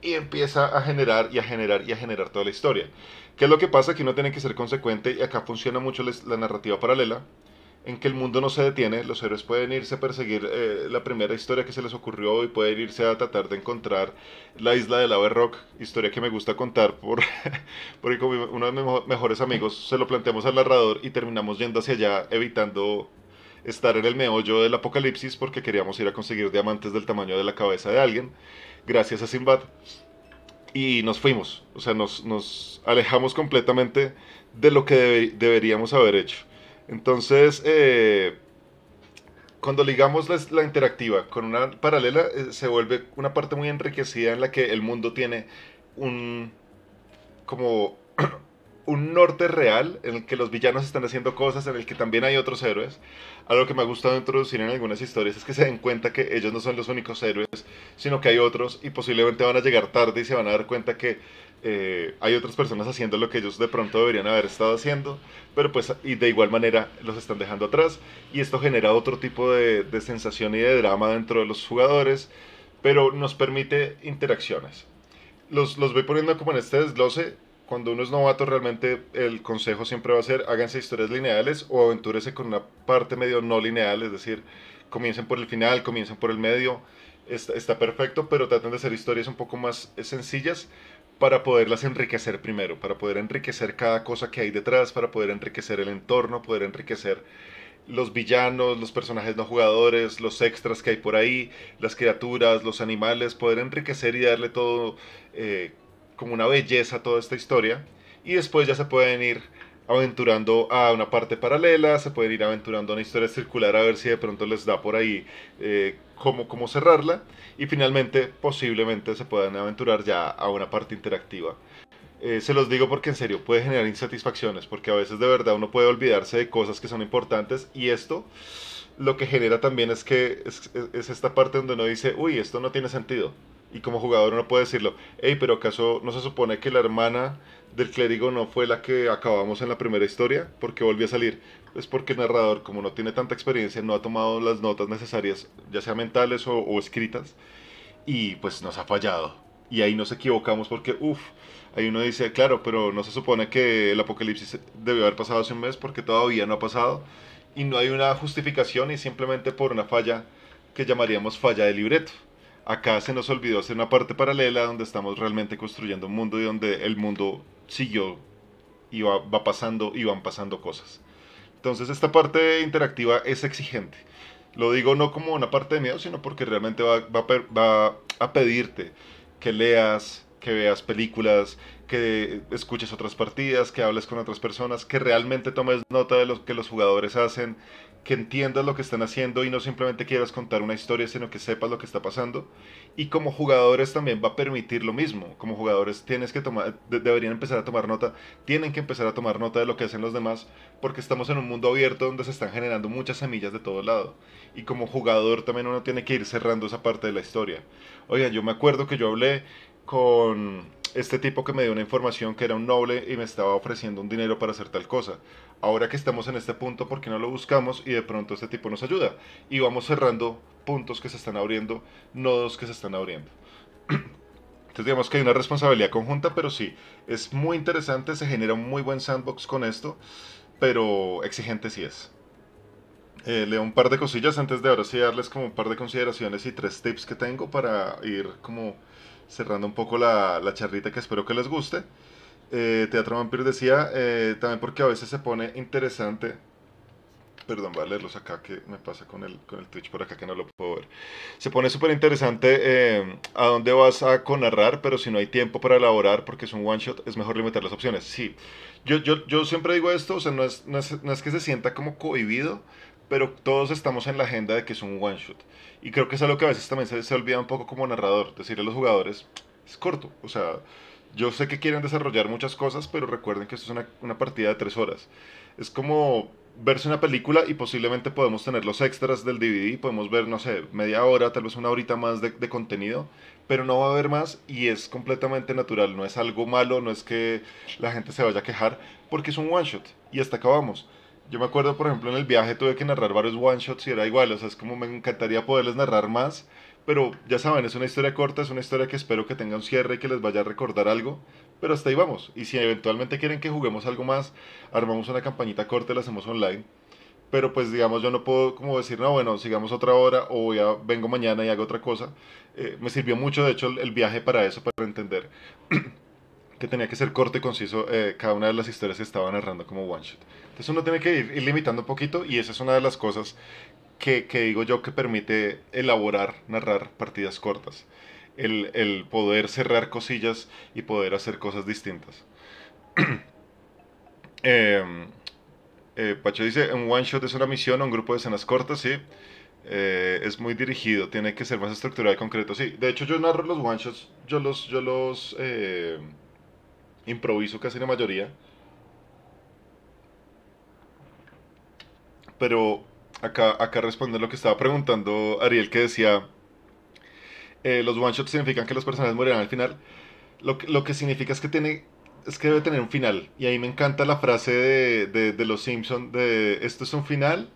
y empieza a generar y a generar y a generar toda la historia. ¿Qué es lo que pasa? Que uno tiene que ser consecuente y acá funciona mucho la narrativa paralela en que el mundo no se detiene, los héroes pueden irse a perseguir eh, la primera historia que se les ocurrió y pueden irse a tratar de encontrar la isla de la rock, historia que me gusta contar por, porque con uno de mis mejores amigos se lo planteamos al narrador y terminamos yendo hacia allá evitando estar en el meollo del apocalipsis porque queríamos ir a conseguir diamantes del tamaño de la cabeza de alguien, gracias a Simbad. Y nos fuimos, o sea, nos, nos alejamos completamente de lo que deberíamos haber hecho. Entonces, eh, cuando ligamos la, interactiva con una paralela, eh, se vuelve una parte muy enriquecida en la que el mundo tiene un como un norte real en el que los villanos están haciendo cosas, en el que también hay otros héroes. Algo que me ha gustado introducir en algunas historias es que se den cuenta que ellos no son los únicos héroes, sino que hay otros y posiblemente van a llegar tarde y se van a dar cuenta que eh, hay otras personas haciendo lo que ellos de pronto deberían haber estado haciendo, pero pues y de igual manera los están dejando atrás y esto genera otro tipo de, de sensación y de drama dentro de los jugadores, pero nos permite interacciones. Los, los voy poniendo como en este desglose. Cuando uno es novato, realmente el consejo siempre va a ser háganse historias lineales o aventúrese con una parte medio no lineal, es decir, comiencen por el final, comiencen por el medio, Está, está, perfecto, pero traten de hacer historias un poco más sencillas para poderlas enriquecer primero, para poder enriquecer cada cosa que hay detrás, para poder enriquecer el entorno, poder enriquecer los villanos, los personajes no jugadores, los extras que hay por ahí, las criaturas, los animales, poder enriquecer y darle todo eh, como una belleza a toda esta historia. Y después ya se pueden ir aventurando a una parte paralela, se pueden ir aventurando a una historia circular a ver si de pronto les da por ahí eh, cómo, cerrarla y finalmente posiblemente se puedan aventurar ya a una parte interactiva. Eh, se los digo porque en serio puede generar insatisfacciones, porque a veces de verdad uno puede olvidarse de cosas que son importantes y esto lo que genera también es que es esta parte donde uno dice, uy, esto no tiene sentido y como jugador uno puede decirlo, hey, pero acaso no se supone que la hermana del clérigo no fue la que acabamos en la primera historia, porque volvió a salir. Es porque el narrador, como no tiene tanta experiencia, no ha tomado las notas necesarias, ya sea mentales o, escritas, y pues nos ha fallado. Y ahí nos equivocamos porque, uff, ahí uno dice, claro, pero no se supone que el apocalipsis debió haber pasado hace un mes porque todavía no ha pasado. Y no hay una justificación y simplemente por una falla que llamaríamos falla de libreto. Acá se nos olvidó hacer una parte paralela donde estamos realmente construyendo un mundo y donde el mundo siguió y va, pasando y van pasando cosas. Entonces esta parte interactiva es exigente. Lo digo no como una parte de miedo, sino porque realmente va, va, a pedirte que leas, que veas películas, que escuches otras partidas, que hables con otras personas, que realmente tomes nota de lo que los jugadores hacen, que entiendas lo que están haciendo y no simplemente quieras contar una historia, sino que sepas lo que está pasando. Y como jugadores también va a permitir lo mismo. Como jugadores tienes que tomar, deberían empezar a tomar nota, tienen que empezar a tomar nota de lo que hacen los demás, porque estamos en un mundo abierto donde se están generando muchas semillas de todo lado. Y como jugador también uno tiene que ir cerrando esa parte de la historia. Oigan, yo me acuerdo que yo hablé con este tipo que me dio una información que era un noble y me estaba ofreciendo un dinero para hacer tal cosa. Ahora que estamos en este punto, ¿por qué no lo buscamos? Y de pronto este tipo nos ayuda. Y vamos cerrando puntos que se están abriendo, nodos que se están abriendo. Entonces digamos que hay una responsabilidad conjunta, pero sí, es muy interesante, se genera un muy buen sandbox con esto, pero exigente sí es. Eh, leo un par de cosillas antes de ahora sí darles como un par de consideraciones y tres tips que tengo para ir como cerrando un poco la, charrita que espero que les guste. Eh, Teatro Vampir decía, eh, también porque a veces se pone interesante. Perdón, voy a leerlos acá que me pasa con el, con el Twitch por acá que no lo puedo ver. Se pone súper interesante eh, a dónde vas a conarrar, pero si no hay tiempo para elaborar porque es un one shot, es mejor limitar las opciones. Sí, yo, yo, yo siempre digo esto, o sea, es, no es que se sienta como cohibido, pero todos estamos en la agenda de que es un one shot. Y creo que es algo que a veces también se, se olvida un poco como narrador, decirle a los jugadores, es corto, o sea, yo sé que quieren desarrollar muchas cosas, pero recuerden que esto es una, partida de tres horas. Es como verse una película y posiblemente podemos tener los extras del DVD, podemos ver, no sé, media hora, tal vez una horita más de, de, contenido, pero no va a haber más y es completamente natural, no es algo malo, no es que la gente se vaya a quejar, porque es un one shot y hasta acabamos. Yo me acuerdo, por ejemplo, en el viaje tuve que narrar varios one shots y era igual, o sea, es como me encantaría poderles narrar más, pero ya saben, es una historia corta, es una historia que espero que tenga un cierre y que les vaya a recordar algo, pero hasta ahí vamos. Y si eventualmente quieren que juguemos algo más, armamos una campañita corta y la hacemos online. Pero pues digamos, yo no puedo como decir, no, bueno, sigamos otra hora o ya vengo mañana y hago otra cosa. Eh, me sirvió mucho, de hecho, el viaje para eso, para entender que tenía que ser corto y conciso eh, cada una de las historias que estaba narrando como one shot. Entonces uno tiene que ir, limitando un poquito y esa es una de las cosas que, digo yo que permite elaborar, narrar partidas cortas. El, poder cerrar cosillas y poder hacer cosas distintas. Em, eh, Pacho dice, un one shot es una misión, un grupo de escenas cortas, sí. Eh, es muy dirigido, tiene que ser más estructurado y concreto, sí. De hecho yo narro los one shots, yo los, yo los eh, improviso casi la mayoría. Pero acá, acá responde lo que estaba preguntando Ariel, que decía, eh, los one-shots significan que los personajes morirán al final. Lo, lo que significa es que tiene es que debe tener un final. Y ahí me encanta la frase de, de, Los Simpsons de esto es un final.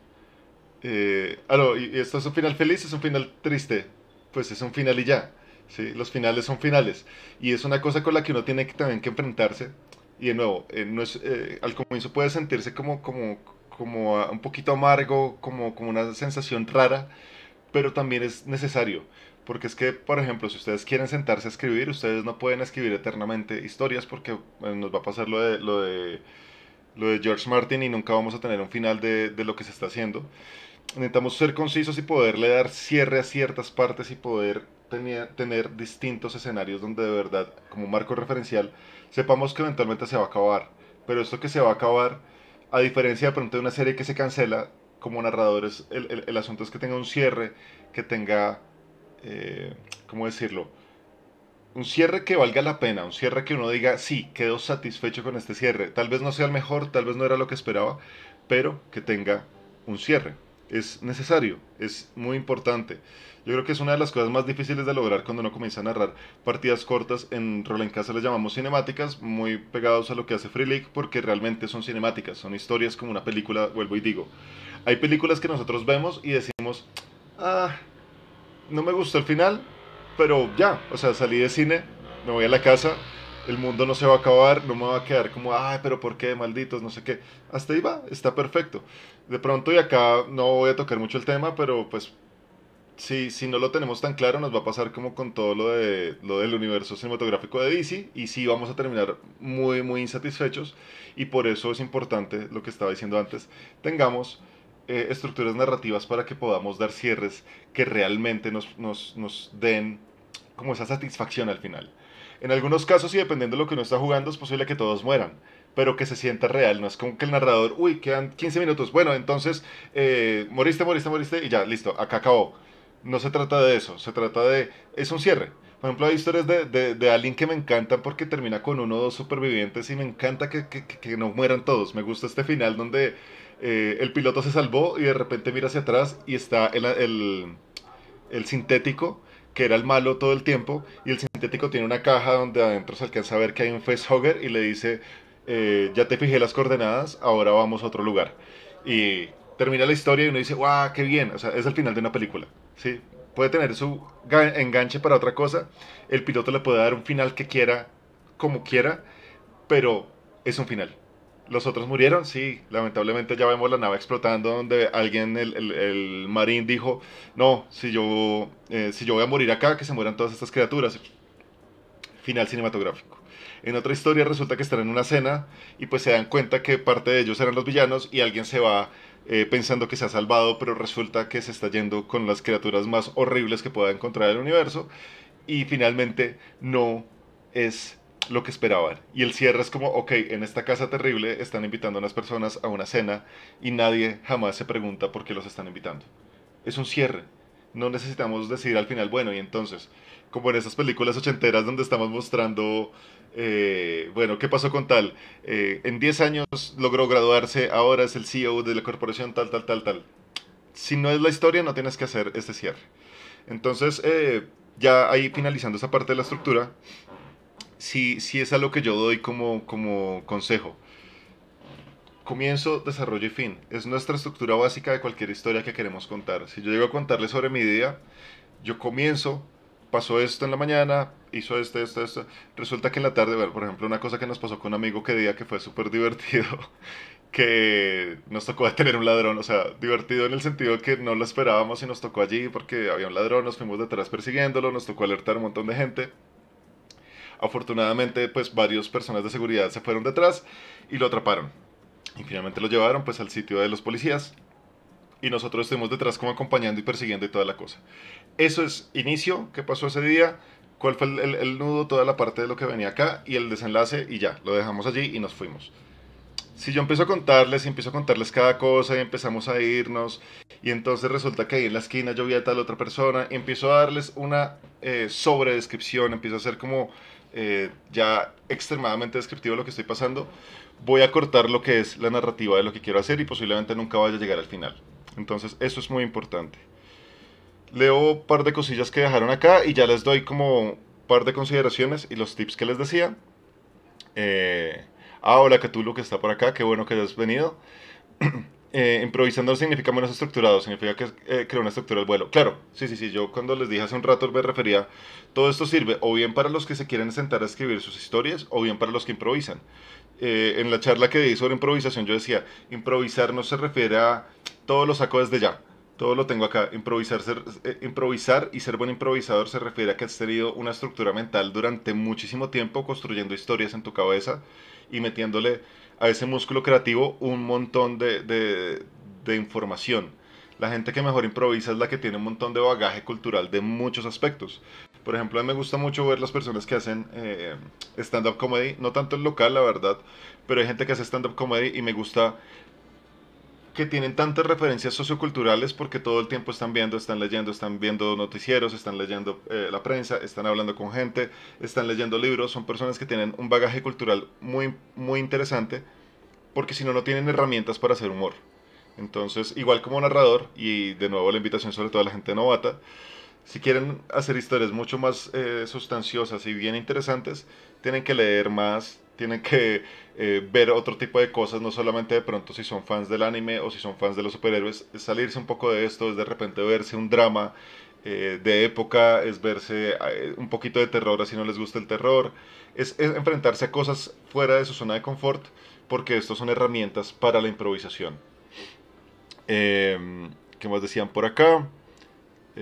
Eh, ah, y esto es un final feliz, es un final triste. Pues es un final y ya. ¿sí? Los finales son finales. Y es una cosa con la que uno tiene que, también que enfrentarse. Y de nuevo, eh, no es, al comienzo puede sentirse como, como, como ah, un poquito amargo, como, como una sensación rara, pero también es necesario. Porque es que, por ejemplo, si ustedes quieren sentarse a escribir, ustedes no pueden escribir eternamente historias porque eh, nos va a pasar lo de, lo de, lo de George Martin y nunca vamos a tener un final de, lo que se está haciendo. Necesitamos ser concisos y poderle dar cierre a ciertas partes y poder tener, tener distintos escenarios donde de verdad, como marco referencial, sepamos que eventualmente se va a acabar. Pero esto que se va a acabar a diferencia de pronto de una serie que se cancela, como narradores, el, asunto es que tenga un cierre, que tenga, eh, ¿cómo decirlo? Un cierre que valga la pena, un cierre que uno diga, sí, quedo satisfecho con este cierre. Tal vez no sea el mejor, tal vez no era lo que esperaba, pero que tenga un cierre es necesario, es muy importante. Yo creo que es una de las cosas más difíciles de lograr cuando uno comienza a narrar partidas cortas. En Rol en Casa les llamamos cinemáticas, muy pegados a lo que hace Free League, porque realmente son cinemáticas, son historias como una película, vuelvo y digo. Hay películas que nosotros vemos y decimos, ah, no me gustó el final, pero ya, o sea, salí de cine, me voy a la casa, el mundo no se va a acabar, no me va a quedar como, ay, pero ¿por qué, malditos? No sé qué. Hasta ahí va, está perfecto de pronto y acá no voy a tocar mucho el tema, pero pues si, si no lo tenemos tan claro nos va a pasar como con todo lo, de, lo del universo cinematográfico de DC y sí vamos a terminar muy muy insatisfechos y por eso es importante lo que estaba diciendo antes, tengamos eh, estructuras narrativas para que podamos dar cierres que realmente nos, nos den como esa satisfacción al final. En algunos casos y dependiendo de lo que uno está jugando es posible que todos mueran pero que se sienta real. No es como que el narrador, uy, quedan 15 minutos. Bueno, entonces, eh, moriste, moriste, moriste y ya, listo, acá acabó. No se trata de eso, se trata de... Es un cierre. Por ejemplo, hay historias de, de, de que me encantan porque termina con uno o dos supervivientes y me encanta que, que, no mueran todos. Me gusta este final donde eh, el piloto se salvó y de repente mira hacia atrás y está el, el sintético que era el malo todo el tiempo, y el sintético tiene una caja donde adentro se alcanza a ver que hay un facehugger y le dice, eh, ya te fijé las coordenadas, ahora vamos a otro lugar. Y termina la historia y uno dice, ¡guau, qué bien! O sea, es el final de una película, ¿sí? Puede tener su enganche para otra cosa, el piloto le puede dar un final que quiera, como quiera, pero es un final. ¿Los otros murieron? Sí, lamentablemente ya vemos la nave explotando donde alguien, el, marín dijo, no, si yo, eh, si yo voy a morir acá, que se mueran todas estas criaturas. Final cinematográfico. En otra historia resulta que están en una cena y pues se dan cuenta que parte de ellos eran los villanos y alguien se va eh, pensando que se ha salvado, pero resulta que se está yendo con las criaturas más horribles que pueda encontrar el universo y finalmente no es lo que esperaban. Y el cierre es como, ok, en esta casa terrible están invitando a unas personas a una cena y nadie jamás se pregunta por qué los están invitando. Es un cierre. No necesitamos decir al final, bueno, y entonces, como en esas películas ochenteras donde estamos mostrando, eh, bueno, ¿qué pasó con tal? Eh, en 10 años logró graduarse, ahora es el CEO de la corporación tal, tal, tal, tal. Si no es la historia, no tienes que hacer este cierre. Entonces, eh, ya ahí finalizando esa parte de la estructura, sí, sí es algo que yo doy como, como consejo. Comienzo, desarrollo y fin. Es nuestra estructura básica de cualquier historia que queremos contar. Si yo llego a contarle sobre mi día, yo comienzo pasó esto en la mañana, hizo esto, esto, esto. Resulta que en la tarde, bueno, por ejemplo, una cosa que nos pasó con un amigo que día que fue súper divertido, que nos tocó detener un ladrón, o sea, divertido en el sentido que no lo esperábamos y nos tocó allí porque había un ladrón, nos fuimos detrás persiguiéndolo, nos tocó alertar un montón de gente. Afortunadamente, pues varios personas de seguridad se fueron detrás y lo atraparon. Y finalmente lo llevaron pues al sitio de los policías y nosotros estuvimos detrás como acompañando y persiguiendo y toda la cosa. Eso es inicio, qué pasó ese día, cuál fue el, el, nudo, toda la parte de lo que venía acá y el desenlace y ya, lo dejamos allí y nos fuimos. Si yo empiezo a contarles y empiezo a contarles cada cosa y empezamos a irnos y entonces resulta que ahí en la esquina yo vi a tal otra persona y empiezo a darles una eh, sobredescripción, empiezo a hacer como eh, ya extremadamente descriptivo lo que estoy pasando, voy a cortar lo que es la narrativa de lo que quiero hacer y posiblemente nunca vaya a llegar al final. Entonces eso es muy importante. Leo un par de cosillas que dejaron acá y ya les doy como un par de consideraciones y los tips que les decía. Eh, ah, hola Catulu que está por acá, qué bueno que has venido. Eh, improvisando significa menos estructurado, significa que eh, crea una estructura del vuelo. Claro, sí, sí, sí, yo cuando les dije hace un rato me refería, todo esto sirve o bien para los que se quieren sentar a escribir sus historias o bien para los que improvisan. Eh, en la charla que di sobre improvisación, yo decía, improvisar no se refiere a todo lo saco desde ya, todo lo tengo acá. Improvisar, eh, improvisar y ser buen improvisador se refiere a que has tenido una estructura mental durante muchísimo tiempo construyendo historias en tu cabeza y metiéndole a ese músculo creativo un montón de información. La gente que mejor improvisa es la que tiene un montón de bagaje cultural de muchos aspectos. Por ejemplo, a mí me gusta mucho ver las personas que hacen eh, stand-up comedy, no tanto el local, la verdad, pero hay gente que hace stand-up comedy y me gusta que tienen tantas referencias socioculturales porque todo el tiempo están viendo, están leyendo, están viendo noticieros, están leyendo eh, la prensa, están hablando con gente, están leyendo libros, son personas que tienen un bagaje cultural muy, muy interesante porque si no, no tienen herramientas para hacer humor. Entonces, igual como narrador, y de nuevo la invitación sobre todo a la gente novata, si quieren hacer historias mucho más eh, sustanciosas y bien interesantes, tienen que leer más, tienen que eh, ver otro tipo de cosas, no solamente de pronto si son fans del anime o si son fans de los superhéroes, es salirse un poco de esto, es de repente verse un drama eh, de época, es verse un poquito de terror así no les gusta el terror, es, es, enfrentarse a cosas fuera de su zona de confort, porque estos son herramientas para la improvisación. Em, ¿Qué más decían por acá?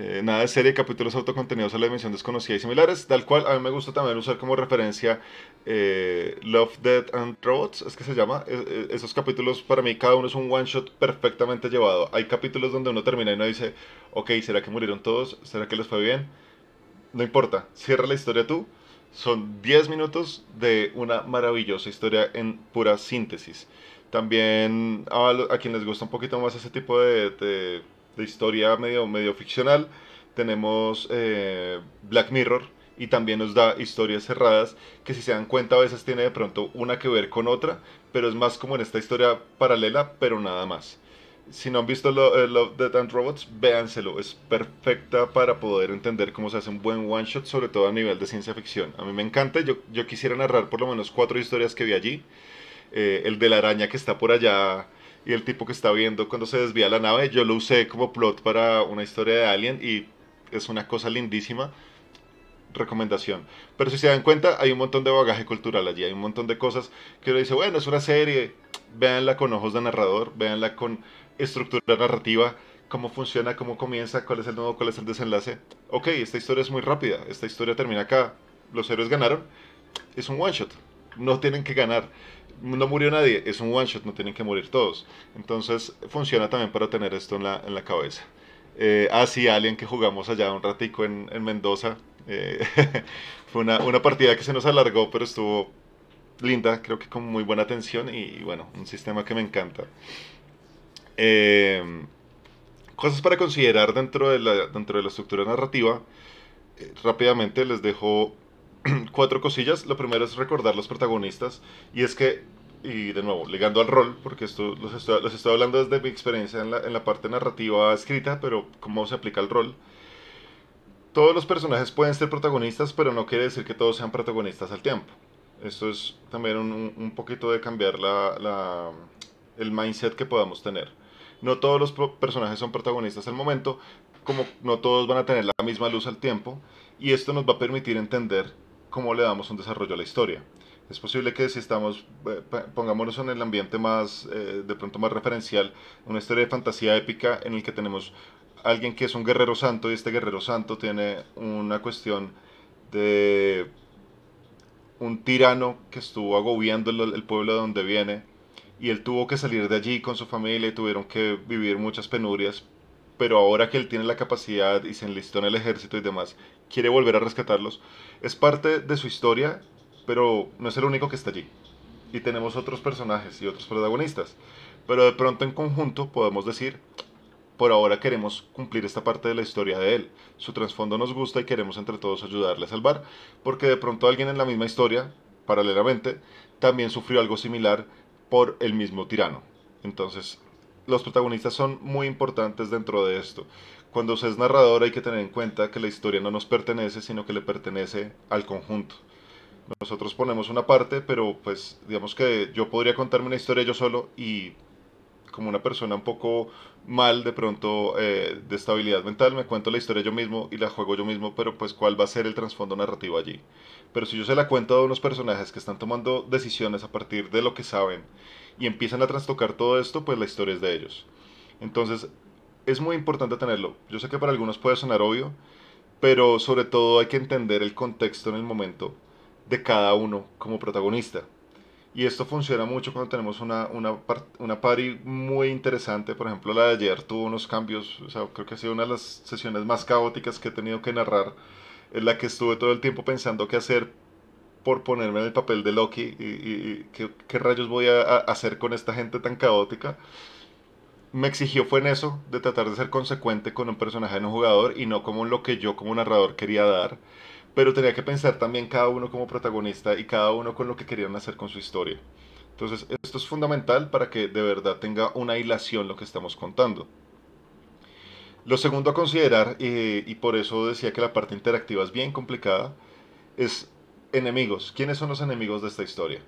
Eh, nada de serie, capítulos autocontenidos a la dimensión desconocida y similares, tal cual a mí me gusta también usar como referencia eh, Love, dead and Robots, es que se llama. E, e, esos capítulos para mí cada uno es un one shot perfectamente llevado. Hay capítulos donde uno termina y uno dice, ok, ¿será que murieron todos? ¿Será que les fue bien? No importa, cierra la historia tú. Son 10 minutos de una maravillosa historia en pura síntesis. También a, quienes quien les gusta un poquito más ese tipo de de historia medio, medio ficcional. Tenemos eh, Black Mirror y también nos da historias cerradas que si se dan cuenta a veces tiene de pronto una que ver con otra, pero es más como en esta historia paralela, pero nada más. Si no han visto Love, eh, Love Death and Robots, véanselo. Es perfecta para poder entender cómo se hace un buen one shot, sobre todo a nivel de ciencia ficción. A mí me encanta, yo, quisiera narrar por lo menos cuatro historias que vi allí. Eh, el de la araña que está por allá y el tipo que está viendo cuando se desvía la nave. Yo lo usé como plot para una historia de Alien y es una cosa lindísima. Recomendación. Pero si se dan cuenta, hay un montón de bagaje cultural allí, hay un montón de cosas que uno dice, bueno, es una serie, véanla con ojos de narrador, véanla con estructura narrativa, cómo funciona, cómo comienza, cuál es el nuevo, cuál es el desenlace. Ok, esta historia es muy rápida, esta historia termina acá, los héroes ganaron, es un one shot, no tienen que ganar no murió nadie, es un one shot, no tienen que morir todos. Entonces funciona también para tener esto en la, cabeza. Eh, así ah, alguien que jugamos allá un ratico en, Mendoza. Eh, fue una, partida que se nos alargó, pero estuvo linda, creo que con muy buena atención y bueno, un sistema que me encanta. Eh, cosas para considerar dentro de la, dentro de la estructura narrativa. rápidamente les dejo cuatro cosillas. Lo primero es recordar los protagonistas. Y es que, y de nuevo, ligando al rol, porque esto los estoy, hablando desde mi experiencia en la, en la parte narrativa escrita, pero cómo se aplica el rol. Todos los personajes pueden ser protagonistas, pero no quiere decir que todos sean protagonistas al tiempo. Esto es también un, un poquito de cambiar la, la, el mindset que podamos tener. No todos los personajes son protagonistas al momento, como no todos van a tener la misma luz al tiempo, y esto nos va a permitir entender cómo le damos un desarrollo a la historia. Es posible que si estamos, eh, pongámonos en el ambiente más, eh, de pronto más referencial, una historia de fantasía épica en el que tenemos alguien que es un guerrero santo y este guerrero santo tiene una cuestión de un tirano que estuvo agobiando el pueblo de donde viene y él tuvo que salir de allí con su familia y tuvieron que vivir muchas penurias, pero ahora que él tiene la capacidad y se enlistó en el ejército y demás, quiere volver a rescatarlos es parte de su historia, pero no es el único que está allí. Y tenemos otros personajes y otros protagonistas. Pero de pronto en conjunto podemos decir, por ahora queremos cumplir esta parte de la historia de él. Su trasfondo nos gusta y queremos entre todos ayudarle a salvar, porque de pronto alguien en la misma historia, paralelamente, también sufrió algo similar por el mismo tirano. Entonces, los protagonistas son muy importantes dentro de esto. Cuando se es narrador hay que tener en cuenta que la historia no nos pertenece, sino que le pertenece al conjunto. Nosotros ponemos una parte, pero pues digamos que yo podría contarme una historia yo solo y como una persona un poco mal de pronto eh, de estabilidad mental, me cuento la historia yo mismo y la juego yo mismo, pero pues cuál va a ser el trasfondo narrativo allí. Pero si yo se la cuento a unos personajes que están tomando decisiones a partir de lo que saben y empiezan a trastocar todo esto, pues la historia es de ellos. Entonces, es muy importante tenerlo. Yo sé que para algunos puede sonar obvio, pero sobre todo hay que entender el contexto en el momento de cada uno como protagonista. Y esto funciona mucho cuando tenemos una, una, muy interesante. Por ejemplo, la de ayer tuvo unos cambios. creo que ha sido una de las sesiones más caóticas que he tenido que narrar. En la que estuve todo el tiempo pensando qué hacer por ponerme en el papel de Loki y, qué, rayos voy a hacer con esta gente tan caótica me exigió fue en eso, de tratar de ser consecuente con un personaje en un jugador y no como lo que yo como narrador quería dar, pero tenía que pensar también cada uno como protagonista y cada uno con lo que querían hacer con su historia. Entonces, esto es fundamental para que de verdad tenga una hilación lo que estamos contando. Lo segundo a considerar, y por eso decía que la parte interactiva es bien complicada, es enemigos. ¿Quiénes son los enemigos de esta historia?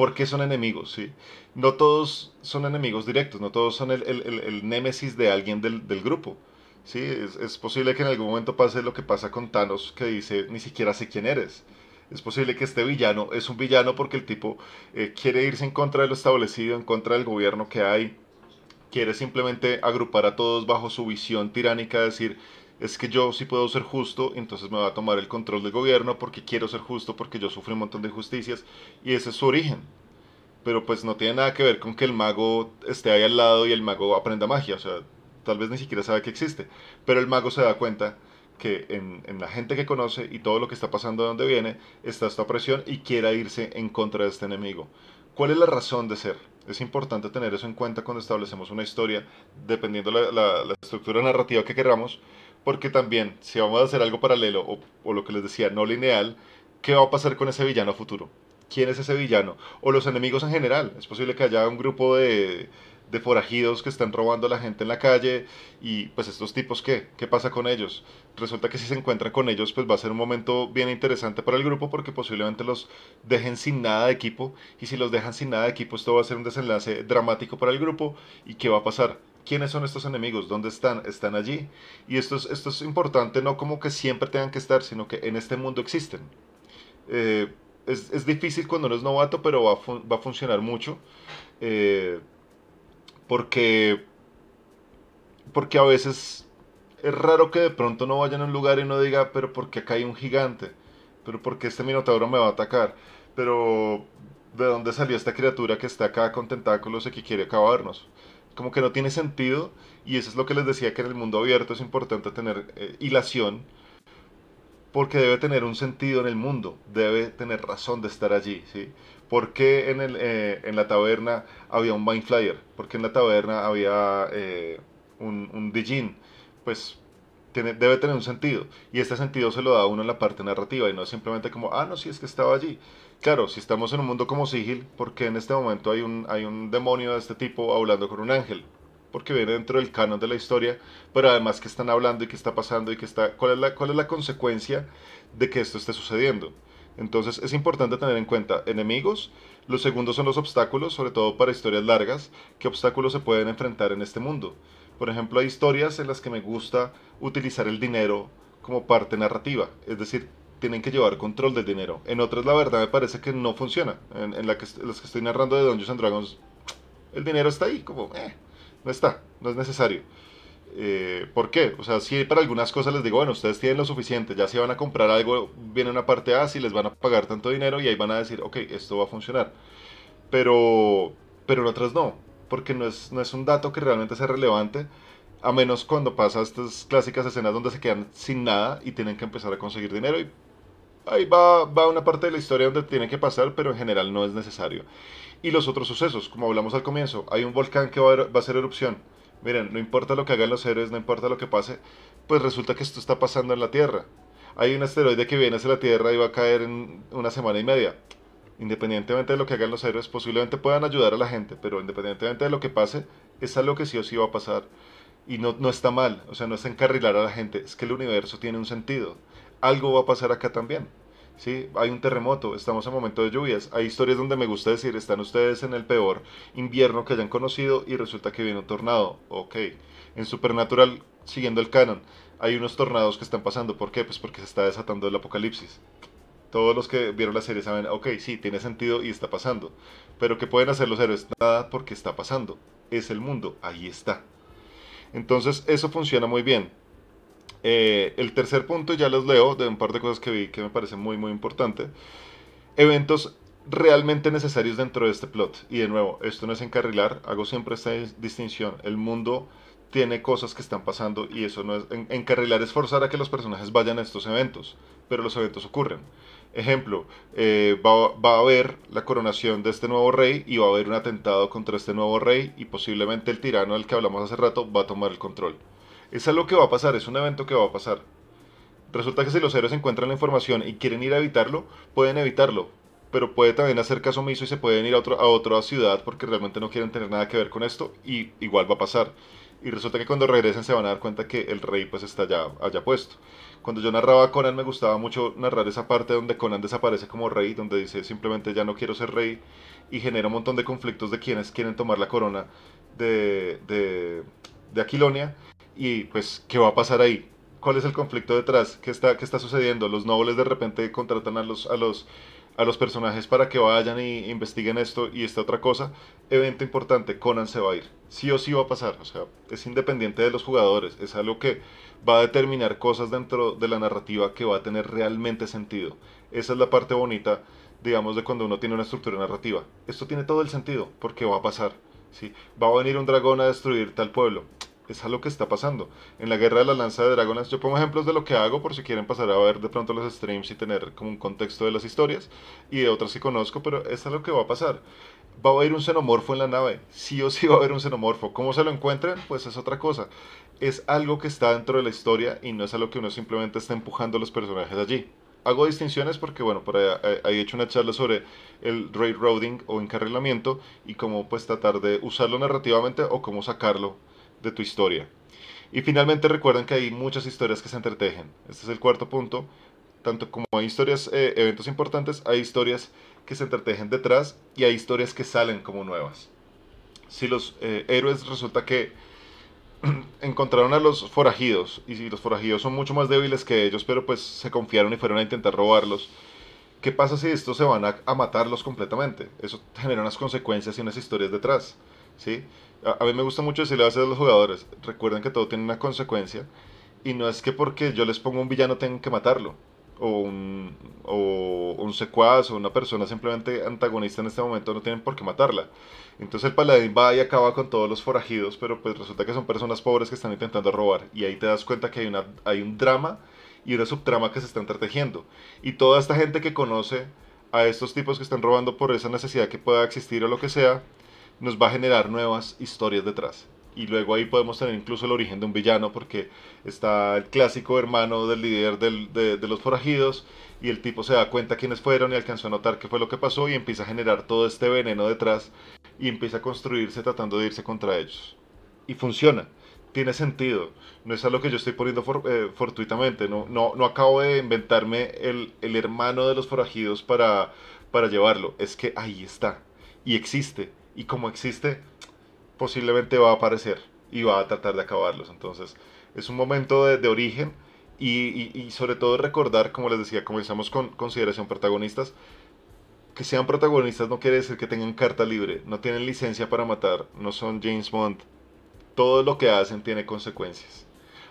¿Por qué son enemigos, ¿sí? No todos son enemigos directos, no todos son el, némesis de alguien del, grupo. ¿sí? Es, posible que en algún momento pase lo que pasa con Thanos, que dice, ni siquiera sé quién eres. Es posible que este villano es un villano porque el tipo eh, quiere irse en contra de lo establecido, en contra del gobierno que hay. Quiere simplemente agrupar a todos bajo su visión tiránica, decir, es que yo sí puedo ser justo, entonces me va a tomar el control del gobierno porque quiero ser justo, porque yo sufrí un montón de injusticias y ese es su origen. Pero pues no tiene nada que ver con que el mago esté ahí al lado y el mago aprenda magia, o sea, tal vez ni siquiera sabe que existe, pero el mago se da cuenta que en, la gente que conoce y todo lo que está pasando de donde viene está esta opresión y quiera irse en contra de este enemigo. ¿Cuál es la razón de ser? Es importante tener eso en cuenta cuando establecemos una historia, dependiendo la, la estructura narrativa que queramos, porque también, si vamos a hacer algo paralelo, o, o lo que les decía, no lineal, ¿qué va a pasar con ese villano futuro? quién es ese villano o los enemigos en general. Es posible que haya un grupo de, de forajidos que están robando a la gente en la calle y pues estos tipos qué, qué pasa con ellos. Resulta que si se encuentran con ellos pues va a ser un momento bien interesante para el grupo porque posiblemente los dejen sin nada de equipo y si los dejan sin nada de equipo esto va a ser un desenlace dramático para el grupo y qué va a pasar quiénes son estos enemigos, dónde están, están allí. Y esto es, esto es importante, no como que siempre tengan que estar, sino que en este mundo existen. Eh, es, es, difícil cuando uno es novato, pero va, va a funcionar mucho. Eh, porque, porque a veces es raro que de pronto no vayan a un lugar y no diga, pero porque acá hay un gigante, pero porque este minotauro me va a atacar, pero de dónde salió esta criatura que está acá con tentáculos y que quiere acabarnos como que no tiene sentido y eso es lo que les decía que en el mundo abierto es importante tener eh, hilación porque debe tener un sentido en el mundo, debe tener razón de estar allí, ¿sí? ¿Por qué eh, en, la taberna había un Mind Flyer? ¿Por qué en la taberna había eh, un, un Pues debe tener un sentido, y este sentido se lo da uno en la parte narrativa, y no simplemente como, ah, no, sí, es que estaba allí, Claro, si estamos en un mundo como Sigil, ¿por qué en este momento hay un, hay un demonio de este tipo hablando con un ángel? Porque viene dentro del canon de la historia, pero además que están hablando y qué está pasando y qué está, cuál es la, cuál es la consecuencia de que esto esté sucediendo. Entonces es importante tener en cuenta enemigos, los segundos son los obstáculos, sobre todo para historias largas, qué obstáculos se pueden enfrentar en este mundo. Por ejemplo, hay historias en las que me gusta utilizar el dinero como parte narrativa, es decir, tienen que llevar control del dinero. En otras, la verdad, me parece que no funciona. En, que, las que estoy narrando de Dungeons and Dragons, el dinero está ahí, como, eh, no está, no es necesario. Eh, ¿Por qué? O sea, si para algunas cosas les digo, bueno, ustedes tienen lo suficiente, ya si van a comprar algo, viene una parte A, si les van a pagar tanto dinero y ahí van a decir, ok, esto va a funcionar. Pero, pero en otras no, porque no es, no es un dato que realmente sea relevante, a menos cuando pasa estas clásicas escenas donde se quedan sin nada y tienen que empezar a conseguir dinero y ahí va, va una parte de la historia donde tiene que pasar, pero en general no es necesario. Y los otros sucesos, como hablamos al comienzo, hay un volcán que va a, ser hacer erupción. Miren, no importa lo que hagan los héroes, no importa lo que pase, pues resulta que esto está pasando en la Tierra. Hay un asteroide que viene hacia la Tierra y va a caer en una semana y media. Independientemente de lo que hagan los héroes, posiblemente puedan ayudar a la gente, pero independientemente de lo que pase, es algo que sí o sí va a pasar. Y no, no está mal, o sea, no es encarrilar a la gente, es que el universo tiene un sentido algo va a pasar acá también. ¿sí? Hay un terremoto, estamos en momento de lluvias. Hay historias donde me gusta decir, están ustedes en el peor invierno que hayan conocido y resulta que viene un tornado. Ok. En Supernatural, siguiendo el canon, hay unos tornados que están pasando. ¿Por qué? Pues porque se está desatando el apocalipsis. Todos los que vieron la serie saben, ok, sí, tiene sentido y está pasando. Pero ¿qué pueden hacer los héroes? Nada porque está pasando. Es el mundo, ahí está. Entonces eso funciona muy bien. Eh, el tercer punto, ya los leo de un par de cosas que vi que me parece muy, muy importante. Eventos realmente necesarios dentro de este plot. Y de nuevo, esto no es encarrilar, hago siempre esta distinción. El mundo tiene cosas que están pasando y eso no es encarrilar es forzar a que los personajes vayan a estos eventos, pero los eventos ocurren. Ejemplo, eh, va, va, a haber la coronación de este nuevo rey y va a haber un atentado contra este nuevo rey y posiblemente el tirano del que hablamos hace rato va a tomar el control. Es algo que va a pasar, es un evento que va a pasar. Resulta que si los héroes encuentran la información y quieren ir a evitarlo, pueden evitarlo, pero puede también hacer caso omiso y se pueden ir a, otra ciudad porque realmente no quieren tener nada que ver con esto y igual va a pasar. Y resulta que cuando regresen se van a dar cuenta que el rey pues está ya allá puesto. Cuando yo narraba a Conan me gustaba mucho narrar esa parte donde Conan desaparece como rey, donde dice simplemente ya no quiero ser rey y genera un montón de conflictos de quienes quieren tomar la corona de, de Aquilonia y pues, ¿qué va a pasar ahí? ¿Cuál es el conflicto detrás? ¿Qué está, qué está sucediendo? Los nobles de repente contratan a los, a los, a los personajes para que vayan y investiguen esto y esta otra cosa. Evento importante, Conan se va a ir. Sí o sí va a pasar. O sea, es independiente de los jugadores. Es algo que va a determinar cosas dentro de la narrativa que va a tener realmente sentido. Esa es la parte bonita, digamos, de cuando uno tiene una estructura narrativa. Esto tiene todo el sentido porque va a pasar. ¿sí? Va a venir un dragón a destruir tal pueblo es algo que está pasando. En la guerra de la lanza de dragones yo pongo ejemplos de lo que hago por si quieren pasar a ver de pronto los streams y tener como un contexto de las historias y de otras que conozco, pero es algo que va a pasar. Va a haber un xenomorfo en la nave, sí o sí va a haber un xenomorfo. ¿Cómo se lo encuentran? Pues es otra cosa. Es algo que está dentro de la historia y no es algo que uno simplemente está empujando los personajes allí hago distinciones porque, bueno, por ahí eh, he hecho una charla sobre el railroading o encarrilamiento y cómo pues tratar de usarlo narrativamente o cómo sacarlo de tu historia. Y finalmente recuerden que hay muchas historias que se entretejen. Este es el cuarto punto. Tanto como hay historias, eh, eventos importantes, hay historias que se entretejen detrás y hay historias que salen como nuevas. Si los eh, héroes resulta que encontraron a los forajidos y si los forajidos son mucho más débiles que ellos, pero pues se confiaron y fueron a intentar robarlos, ¿qué pasa si estos se van a, a matarlos completamente? Eso genera unas consecuencias y unas historias detrás. ¿sí? a, mí me gusta mucho decirle a los jugadores, recuerden que todo tiene una consecuencia y no es que porque yo les pongo un villano tengan que matarlo o un, o secuaz o una persona simplemente antagonista en este momento no tienen por qué matarla. Entonces el paladín va y acaba con todos los forajidos, pero pues resulta que son personas pobres que están intentando robar y ahí te das cuenta que hay, una, hay un drama y una subtrama que se están entretejiendo. Y toda esta gente que conoce a estos tipos que están robando por esa necesidad que pueda existir o lo que sea, nos va a generar nuevas historias detrás. Y luego ahí podemos tener incluso el origen de un villano, porque está el clásico hermano del líder de, los forajidos, y el tipo se da cuenta quiénes fueron y alcanzó a notar qué fue lo que pasó, y empieza a generar todo este veneno detrás, y empieza a construirse tratando de irse contra ellos. Y funciona, tiene sentido, no es algo que yo estoy poniendo eh, fortuitamente, no, no, no acabo de inventarme el, hermano de los forajidos para, para llevarlo, es que ahí está, y existe, y como existe, posiblemente va a aparecer y va a tratar de acabarlos. Entonces, es un momento de, origen y, sobre todo recordar, como les decía, comenzamos con consideración protagonistas. Que sean protagonistas no quiere decir que tengan carta libre, no tienen licencia para matar, no son James Bond. Todo lo que hacen tiene consecuencias.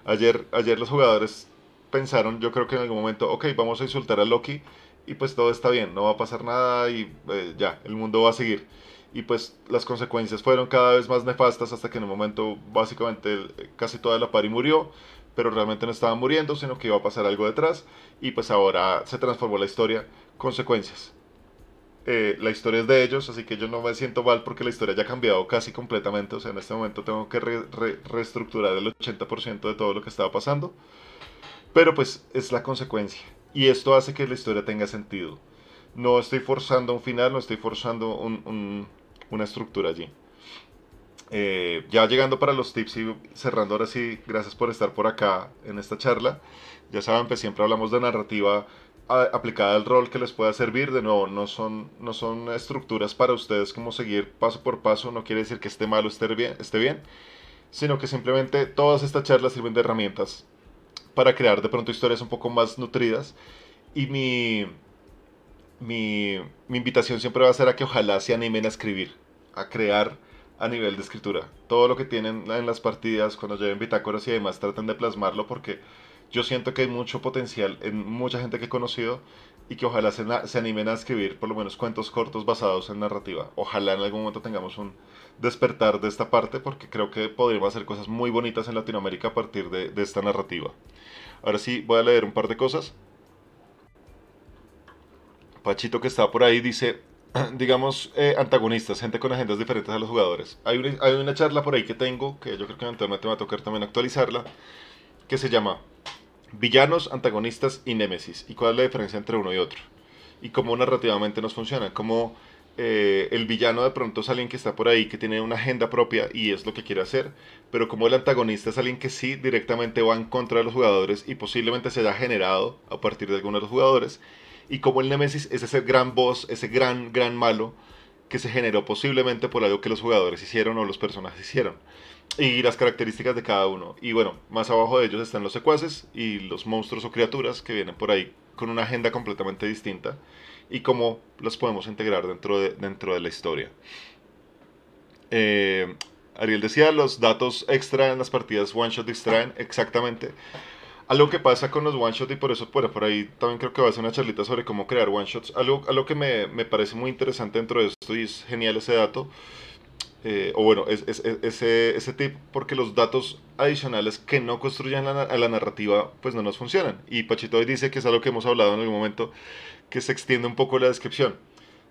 Ayer, ayer los jugadores pensaron, yo creo que en algún momento, ok, vamos a insultar a Loki y pues todo está bien, no va a pasar nada y eh, ya, el mundo va a seguir y pues las consecuencias fueron cada vez más nefastas hasta que en un momento básicamente casi toda la pari murió, pero realmente no estaba muriendo, sino que iba a pasar algo detrás y pues ahora se transformó la historia, consecuencias. Eh, la historia es de ellos, así que yo no me siento mal porque la historia ya ha cambiado casi completamente, o sea, en este momento tengo que reestructurar el 80% de todo lo que estaba pasando, pero pues es la consecuencia y esto hace que la historia tenga sentido. No estoy forzando un final, no estoy forzando un una estructura allí. Eh, ya llegando para los tips y cerrando ahora sí, gracias por estar por acá en esta charla. Ya saben, que pues, siempre hablamos de narrativa aplicada al rol que les pueda servir. De nuevo, no son, no son estructuras para ustedes como seguir paso por paso, no quiere decir que esté mal o bien, esté bien sino que simplemente todas estas charlas sirven de herramientas para crear de pronto historias un poco más nutridas. Y mi, mi, invitación siempre va a ser a que ojalá se animen a escribir, a crear a nivel de escritura. Todo lo que tienen en las partidas, cuando lleven bitácoras y demás, traten de plasmarlo porque yo siento que hay mucho potencial en mucha gente que he conocido y que ojalá se, animen a escribir por lo menos cuentos cortos basados en narrativa. Ojalá en algún momento tengamos un despertar de esta parte porque creo que podríamos hacer cosas muy bonitas en Latinoamérica a partir de, de esta narrativa. Ahora sí, voy a leer un par de cosas. Pachito que está por ahí dice, digamos, eh, antagonistas, gente con agendas diferentes a los jugadores. Hay una, hay una charla por ahí que tengo, que yo creo que eventualmente me va a tocar también actualizarla, que se llama Villanos, antagonistas y némesis. ¿Y cuál es la diferencia entre uno y otro? Y cómo narrativamente nos funciona, cómo eh, el villano de pronto es alguien que está por ahí, que tiene una agenda propia y es lo que quiere hacer, pero como el antagonista es alguien que sí directamente va en contra de los jugadores y posiblemente se haya generado a partir de alguno de los jugadores y como el Nemesis es ese gran boss, ese gran, gran malo que se generó posiblemente por algo que los jugadores hicieron o los personajes hicieron. Y las características de cada uno. Y bueno, más abajo de ellos están los secuaces y los monstruos o criaturas que vienen por ahí con una agenda completamente distinta y cómo los podemos integrar dentro de, dentro de la historia. Eh, Ariel decía, los datos extraen, las partidas one shot extraen. exactamente. Algo que pasa con los one shots y por eso por, por ahí también creo que va a ser una charlita sobre cómo crear one shots. Algo, algo que me, parece muy interesante dentro de esto y es genial ese dato. Eh, o bueno, ese, ese tip, porque los datos adicionales que no construyan la, a la narrativa, pues no nos funcionan. Y Pachito hoy dice que es algo que hemos hablado en algún momento, que se extiende un poco la descripción.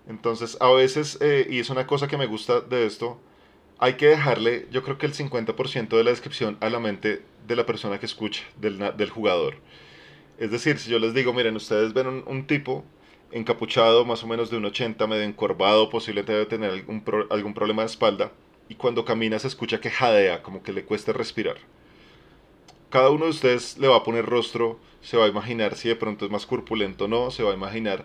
Entonces, a veces, eh, y es una cosa que me gusta de esto, hay que dejarle, yo creo que el 50% de la descripción a la mente de la persona que escucha, del, jugador. Es decir, si yo les digo, miren, ustedes ven un, tipo encapuchado, más o menos de un 80, medio encorvado, posiblemente debe tener algún, algún problema de espalda, y cuando camina se escucha que jadea, como que le cuesta respirar. Cada uno de ustedes le va a poner rostro, se va a imaginar si de pronto es más corpulento o no, se va a imaginar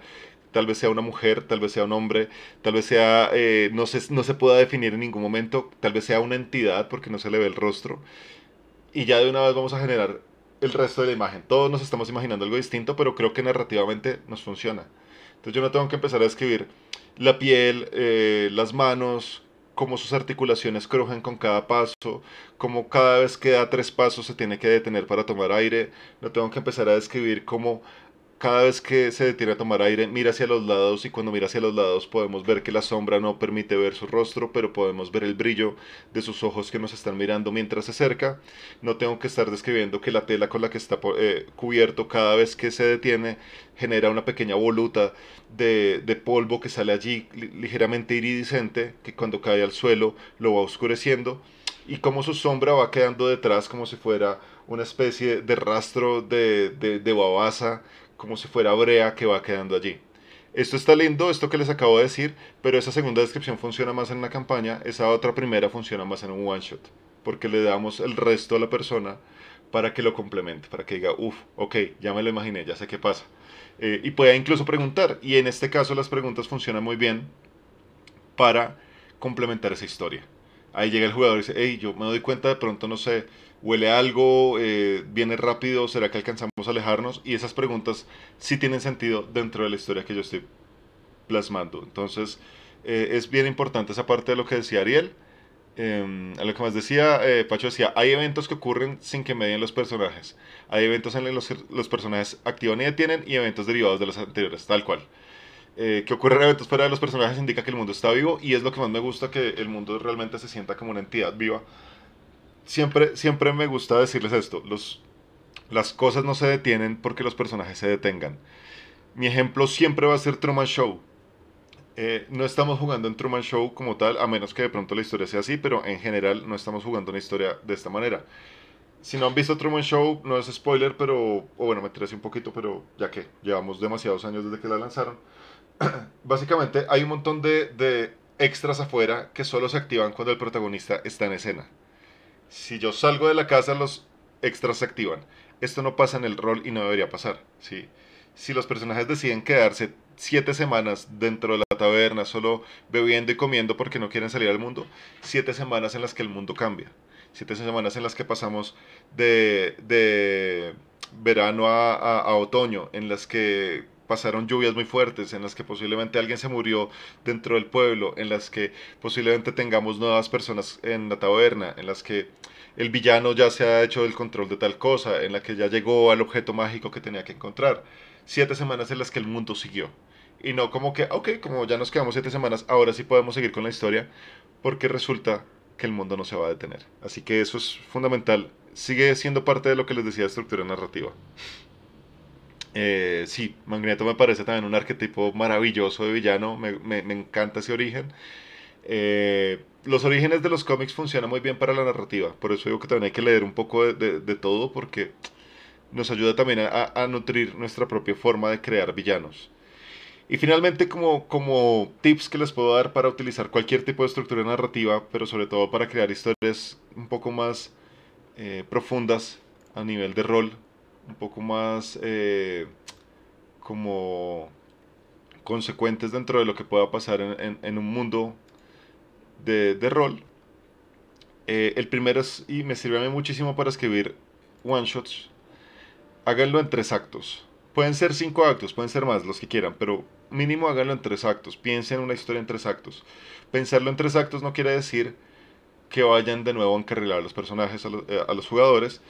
tal vez sea una mujer, tal vez sea un hombre, tal vez sea, eh, no, se, no se pueda definir en ningún momento, tal vez sea una entidad porque no se le ve el rostro. Y ya de una vez vamos a generar el resto de la imagen. Todos nos estamos imaginando algo distinto, pero creo que narrativamente nos funciona. Entonces yo no tengo que empezar a escribir la piel, eh, las manos, cómo sus articulaciones crujen con cada paso, cómo cada vez que da tres pasos se tiene que detener para tomar aire. No tengo que empezar a describir cómo cada vez que se detiene a tomar aire, mira hacia los lados y cuando mira hacia los lados podemos ver que la sombra no permite ver su rostro, pero podemos ver el brillo de sus ojos que nos están mirando mientras se acerca. No tengo que estar describiendo que la tela con la que está eh, cubierto cada vez que se detiene genera una pequeña voluta de, polvo que sale allí ligeramente iridiscente, que cuando cae al suelo lo va oscureciendo y como su sombra va quedando detrás como si fuera una especie de rastro de, de, como si fuera brea que va quedando allí. Esto está lindo, esto que les acabo de decir, pero esa segunda descripción funciona más en una campaña, esa otra primera funciona más en un one shot, porque le damos el resto a la persona para que lo complemente, para que diga, uff, ok, ya me lo imaginé, ya sé qué pasa. Eh, y puede incluso preguntar, y en este caso las preguntas funcionan muy bien para complementar esa historia. Ahí llega el jugador y dice, hey, yo me doy cuenta, de pronto no sé, huele algo, eh, viene rápido, ¿será que alcanzamos a alejarnos? Y esas preguntas sí tienen sentido dentro de la historia que yo estoy plasmando. Entonces, eh, es bien importante esa parte de lo que decía Ariel. Em, a lo que más decía, eh, Pacho decía, hay eventos que ocurren sin que medien los personajes. Hay eventos en los que los personajes activan y detienen y eventos derivados de los anteriores, tal cual eh, que en eventos fuera de los personajes indica que el mundo está vivo y es lo que más me gusta que el mundo realmente se sienta como una entidad viva. Siempre, siempre me gusta decirles esto, los, las cosas no se detienen porque los personajes se detengan. Mi ejemplo siempre va a ser Truman Show. Eh, no estamos jugando en Truman Show como tal, a menos que de pronto la historia sea así, pero en general no estamos jugando una historia de esta manera. Si no han visto Truman Show, no es spoiler, pero, o bueno, me interesa un poquito, pero ya que llevamos demasiados años desde que la lanzaron básicamente hay un montón de, extras afuera que solo se activan cuando el protagonista está en escena. Si yo salgo de la casa, los extras se activan. Esto no pasa en el rol y no debería pasar. Si los personajes deciden quedarse siete semanas dentro de la taberna, solo bebiendo y comiendo porque no quieren salir al mundo, siete semanas en las que el mundo cambia. Siete semanas en las que pasamos de, de verano a, a otoño, en las que pasaron lluvias muy fuertes, en las que posiblemente alguien se murió dentro del pueblo, en las que posiblemente tengamos nuevas personas en la taberna, en las que el villano ya se ha hecho el control de tal cosa, en la que ya llegó al objeto mágico que tenía que encontrar. Siete semanas en las que el mundo siguió. Y no como que, ok, como ya nos quedamos siete semanas, ahora sí podemos seguir con la historia, porque resulta que el mundo no se va a detener. Así que eso es fundamental. Sigue siendo parte de lo que les decía de estructura narrativa. Eh, sí, Magneto me parece también un arquetipo maravilloso de villano, me, encanta ese origen. Eh, los orígenes de los cómics funcionan muy bien para la narrativa, por eso digo que también hay que leer un poco de, todo porque nos ayuda también a, nutrir nuestra propia forma de crear villanos. Y finalmente, como, como tips que les puedo dar para utilizar cualquier tipo de estructura narrativa, pero sobre todo para crear historias un poco más eh, profundas a nivel de rol, un poco más eh, como consecuentes dentro de lo que pueda pasar en, un mundo de, de rol. Eh, el primero es, y me sirve a mí muchísimo para escribir one shots. Háganlo en tres actos. Pueden ser cinco actos, pueden ser más, los que quieran, pero mínimo háganlo en tres actos. Piensen una historia en tres actos. Pensarlo en tres actos no quiere decir que vayan de nuevo a encarrilar a los personajes, a los eh, jugadores,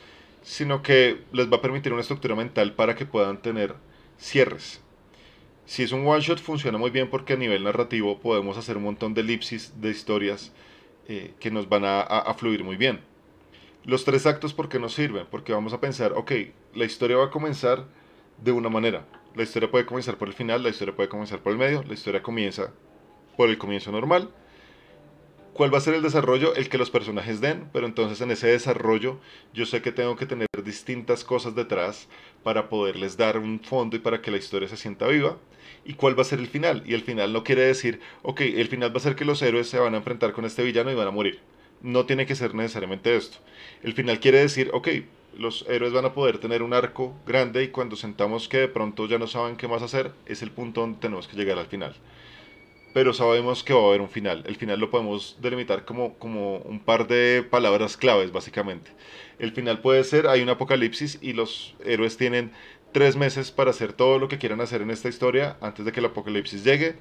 sino que les va a permitir una estructura mental para que puedan tener cierres. Si es un one shot funciona muy bien porque a nivel narrativo podemos hacer un montón de elipsis de historias eh, que nos van a, a, fluir muy bien. Los tres actos, porque qué nos sirven? Porque vamos a pensar, ok, la historia va a comenzar de una manera. La historia puede comenzar por el final, la historia puede comenzar por el medio, la historia comienza por el comienzo normal cuál va a ser el desarrollo, el que los personajes den, pero entonces en ese desarrollo yo sé que tengo que tener distintas cosas detrás para poderles dar un fondo y para que la historia se sienta viva. ¿Y cuál va a ser el final? Y el final no quiere decir, ok, el final va a ser que los héroes se van a enfrentar con este villano y van a morir. No tiene que ser necesariamente esto. El final quiere decir, ok, los héroes van a poder tener un arco grande y cuando sentamos que de pronto ya no saben qué más hacer, es el punto donde tenemos que llegar al final pero sabemos que va a haber un final. El final lo podemos delimitar como, como un par de palabras claves, básicamente. El final puede ser, hay un apocalipsis y los héroes tienen tres meses para hacer todo lo que quieran hacer en esta historia antes de que el apocalipsis llegue.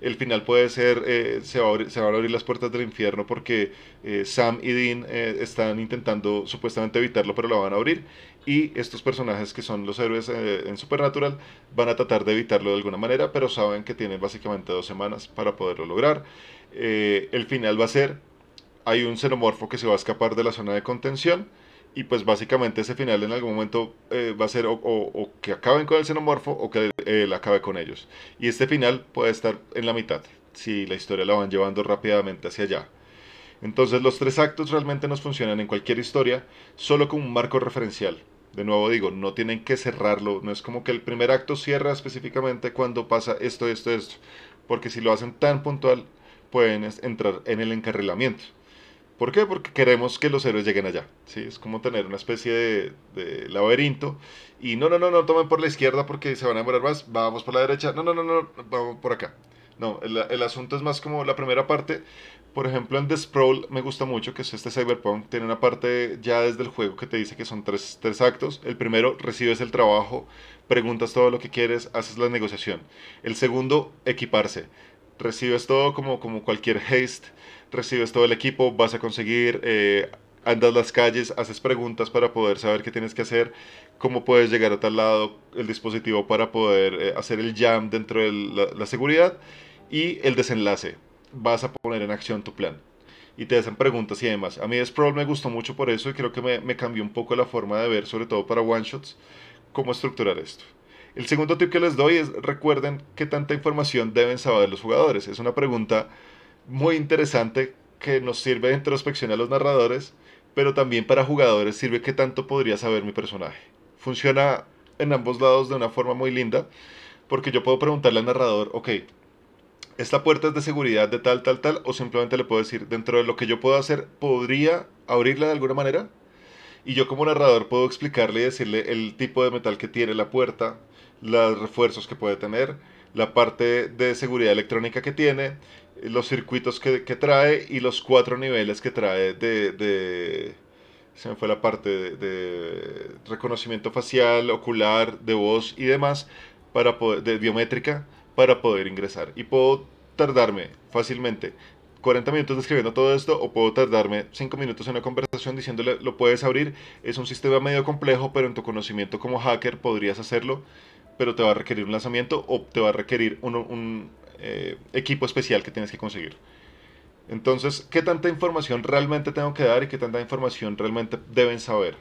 El final puede ser, eh, se, van a abrir las puertas del infierno porque eh, Sam y Dean eh, están intentando supuestamente evitarlo, pero lo van a abrir y estos personajes que son los héroes eh, en Supernatural van a tratar de evitarlo de alguna manera, pero saben que tienen básicamente dos semanas para poderlo lograr. Eh, el final va a ser, hay un xenomorfo que se va a escapar de la zona de contención y pues básicamente ese final en algún momento eh, va a ser o, que acaben con el xenomorfo o que él acabe con ellos. Y este final puede estar en la mitad, si la historia la van llevando rápidamente hacia allá. Entonces los tres actos realmente nos funcionan en cualquier historia solo como un marco referencial, de nuevo digo, no tienen que cerrarlo, no es como que el primer acto cierra específicamente cuando pasa esto, esto, esto, porque si lo hacen tan puntual, pueden entrar en el encarrilamiento. ¿Por qué? Porque queremos que los héroes lleguen allá. ¿sí? Es como tener una especie de, de, laberinto. Y no, no, no, no tomen por la izquierda porque se van a demorar más. Vamos por la derecha. No, no, no, no, vamos por acá. No, el, asunto es más como la primera parte. Por ejemplo, en The Sprawl me gusta mucho, que es este Cyberpunk. Tiene una parte ya desde el juego que te dice que son tres, tres actos. El primero, recibes el trabajo, preguntas todo lo que quieres, haces la negociación. El segundo, equiparse. Recibes todo como, como cualquier haste, recibes todo el equipo, vas a conseguir eh, andas las calles, haces preguntas para poder saber qué tienes que hacer, cómo puedes llegar a tal lado, el dispositivo para poder eh, hacer el jam dentro de la, seguridad y el desenlace. Vas a poner en acción tu plan. Y te hacen preguntas y demás. A mí Sprawl me gustó mucho por eso y creo que me, me cambió un poco la forma de ver, sobre todo para one shots, cómo estructurar esto. El segundo tip que les doy es recuerden qué tanta información deben saber los jugadores. Es una pregunta muy interesante que nos sirve de introspección a los narradores pero también para jugadores sirve que tanto podría saber mi personaje. Funciona en ambos lados de una forma muy linda, porque yo puedo preguntarle al narrador, ok, esta puerta es de seguridad de tal, tal, tal, o simplemente le puedo decir, dentro de lo que yo puedo hacer, ¿podría abrirla de alguna manera? Y yo como narrador puedo explicarle y decirle el tipo de metal que tiene la puerta, los refuerzos que puede tener, la parte de seguridad electrónica que tiene, los circuitos que, trae y los cuatro niveles que trae de, de se me fue la parte de, reconocimiento facial, ocular, de voz y demás, para poder, de biométrica, para poder ingresar. Y puedo tardarme fácilmente 40 minutos describiendo todo esto o puedo tardarme 5 minutos en una conversación diciéndole lo puedes abrir. Es un sistema medio complejo, pero en tu conocimiento como hacker podrías hacerlo, pero te va a requerir un lanzamiento o te va a requerir un, eh, equipo especial que tienes que conseguir. Entonces, ¿qué tanta información realmente tengo que dar y qué tanta información realmente deben saber?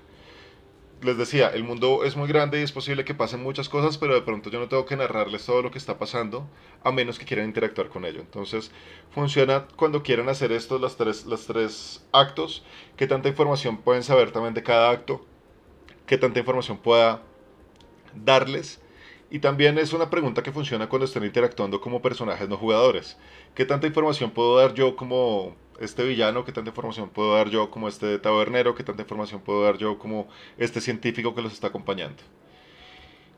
Les decía, el mundo es muy grande y es posible que pasen muchas cosas, pero de pronto yo no tengo que narrarles todo lo que está pasando, a menos que quieran interactuar con ello. Entonces, funciona cuando quieran hacer estos los tres, los tres actos, qué tanta información pueden saber también de cada acto, qué tanta información pueda darles y también es una pregunta que funciona cuando están interactuando como personajes no jugadores. ¿Qué tanta información puedo dar yo como este villano? ¿Qué tanta información puedo dar yo como este tabernero? ¿Qué tanta información puedo dar yo como este científico que los está acompañando?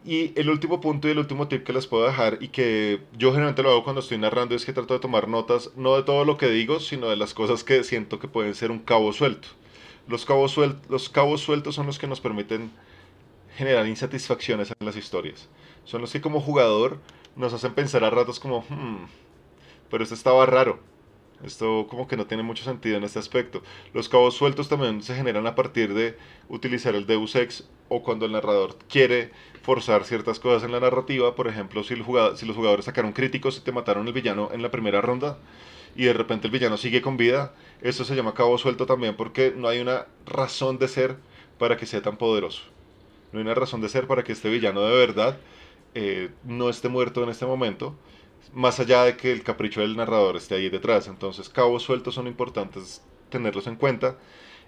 Y el último punto y el último tip que les puedo dejar y que yo generalmente lo hago cuando estoy narrando es que trato de tomar notas no de todo lo que digo, sino de las cosas que siento que pueden ser un cabo suelto. Los cabos, los cabos sueltos son los que nos permiten generan insatisfacciones en las historias. Son los que como jugador nos hacen pensar a ratos como, hmm, pero esto estaba raro. Esto como que no tiene mucho sentido en este aspecto. Los cabos sueltos también se generan a partir de utilizar el Deus Ex o cuando el narrador quiere forzar ciertas cosas en la narrativa. Por ejemplo, si, el jugador, si los jugadores sacaron críticos y te mataron el villano en la primera ronda y de repente el villano sigue con vida, esto se llama cabo suelto también porque no hay una razón de ser para que sea tan poderoso no hay una razón de ser para que este villano de verdad eh, no esté muerto en este momento, más allá de que el capricho del narrador esté ahí detrás. Entonces, cabos sueltos son importantes tenerlos en cuenta.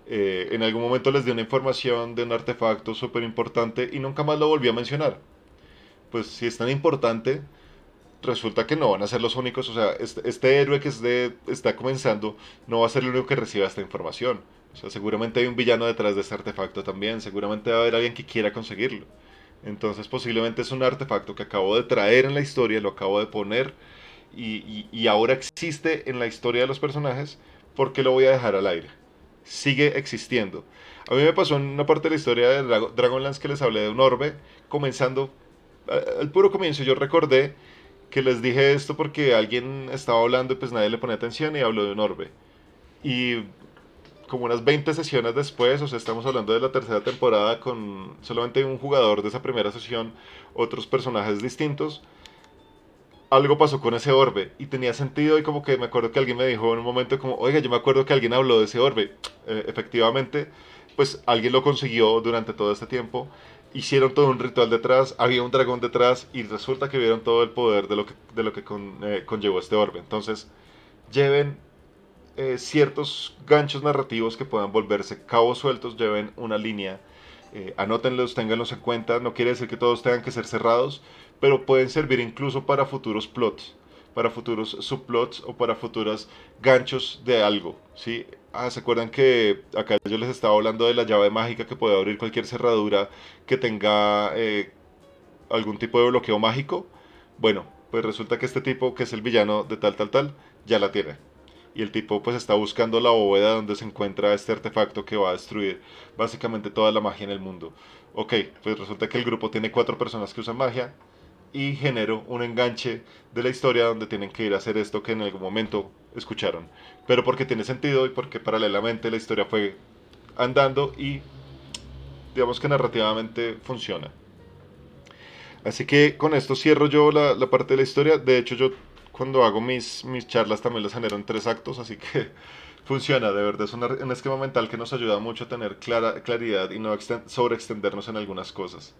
Eh, en algún momento les di una información de un artefacto súper importante y nunca más lo volví a mencionar. Pues si es tan importante, resulta que no van a ser los únicos. O sea, este, este héroe que está comenzando no va a ser el único que reciba esta información seguramente hay un villano detrás de ese artefacto también, seguramente va a haber alguien que quiera conseguirlo. Entonces posiblemente es un artefacto que acabo de traer en la historia, lo acabo de poner y, ahora existe en la historia de los personajes porque lo voy a dejar al aire. Sigue existiendo. A mí me pasó en una parte de la historia de Dragonlance que les hablé de un orbe, comenzando, eh, al puro comienzo yo recordé que les dije esto porque alguien estaba hablando y pues nadie le ponía atención y habló de un orbe. Y como unas 20 sesiones después, o sea, estamos hablando de la tercera temporada con solamente un jugador de esa primera sesión, otros personajes distintos. Algo pasó con ese orbe y tenía sentido y como que me acuerdo que alguien me dijo en un momento como, oiga, yo me acuerdo que alguien habló de ese orbe. Eh, efectivamente, pues alguien lo consiguió durante todo este tiempo, hicieron todo un ritual detrás, había un dragón detrás y resulta que vieron todo el poder de lo que, de lo que con, eh, conllevó este orbe. Entonces, lleven eh, ciertos ganchos narrativos que puedan volverse cabos sueltos, lleven una línea. Eh, anótenlos, ténganlos en cuenta. No quiere decir que todos tengan que ser cerrados, pero pueden servir incluso para futuros plots, para futuros subplots o para futuros ganchos de algo. ¿sí? Ah, ¿se acuerdan que acá yo les estaba hablando de la llave mágica que puede abrir cualquier cerradura que tenga eh, algún tipo de bloqueo mágico? Bueno, pues resulta que este tipo, que es el villano de tal, tal, tal, ya la tiene y el tipo pues está buscando la bóveda donde se encuentra este artefacto que va a destruir básicamente toda la magia en el mundo. Ok, pues resulta que el grupo tiene cuatro personas que usan magia y genero un enganche de la historia donde tienen que ir a hacer esto que en algún momento escucharon. Pero porque tiene sentido y porque paralelamente la historia fue andando y digamos que narrativamente funciona. Así que con esto cierro yo la, la parte de la historia. De hecho yo cuando hago mis, charlas también las genero en tres actos, así que funciona, de verdad. Es un, esquema mental que nos ayuda mucho a tener claridad y no sobre sobreextendernos en algunas cosas.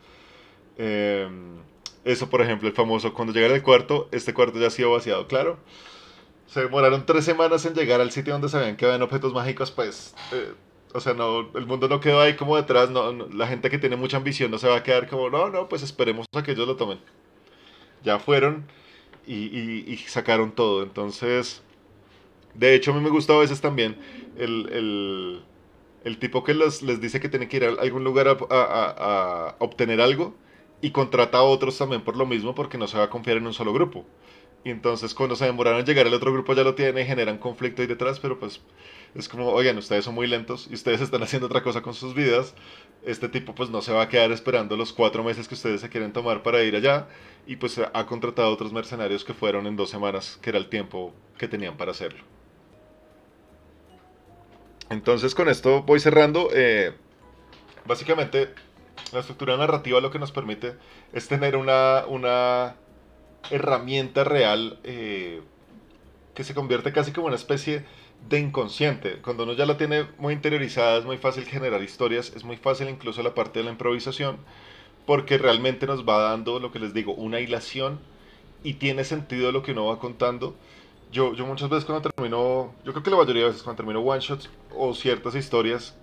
Em, eso, por ejemplo, el famoso, cuando llegué el cuarto, este cuarto ya ha sido vaciado, claro. Se demoraron tres semanas en llegar al sitio donde sabían que habían objetos mágicos, pues... Eh, o sea, no, el mundo no quedó ahí como detrás, la gente que tiene mucha ambición no se va a quedar como, no, no, pues esperemos a que ellos lo tomen. Ya fueron, y, sacaron todo. Entonces, de hecho, a mí me gusta a veces también el, tipo que les dice que tiene que ir a algún lugar a, obtener algo y contrata a otros también por lo mismo porque no se va a confiar en un solo grupo. Y entonces cuando se demoraron en llegar el otro grupo ya lo tiene, generan conflicto ahí detrás, pero pues es como, oigan, ustedes son muy lentos y ustedes están haciendo otra cosa con sus vidas, este tipo pues no se va a quedar esperando los cuatro meses que ustedes se quieren tomar para ir allá y pues eh, ha contratado otros mercenarios que fueron en dos semanas, que era el tiempo que tenían para hacerlo. Entonces con esto voy cerrando. Eh, básicamente la estructura narrativa lo que nos permite es tener una, una herramienta real eh, que se convierte casi como una especie de inconsciente. Cuando uno ya la tiene muy interiorizada, es muy fácil generar historias, es muy fácil incluso la parte de la improvisación, porque realmente nos va dando, lo que les digo, una hilación y tiene sentido lo que uno va contando. Yo, yo muchas veces cuando termino, yo creo que la mayoría de veces cuando termino one shots o ciertas historias,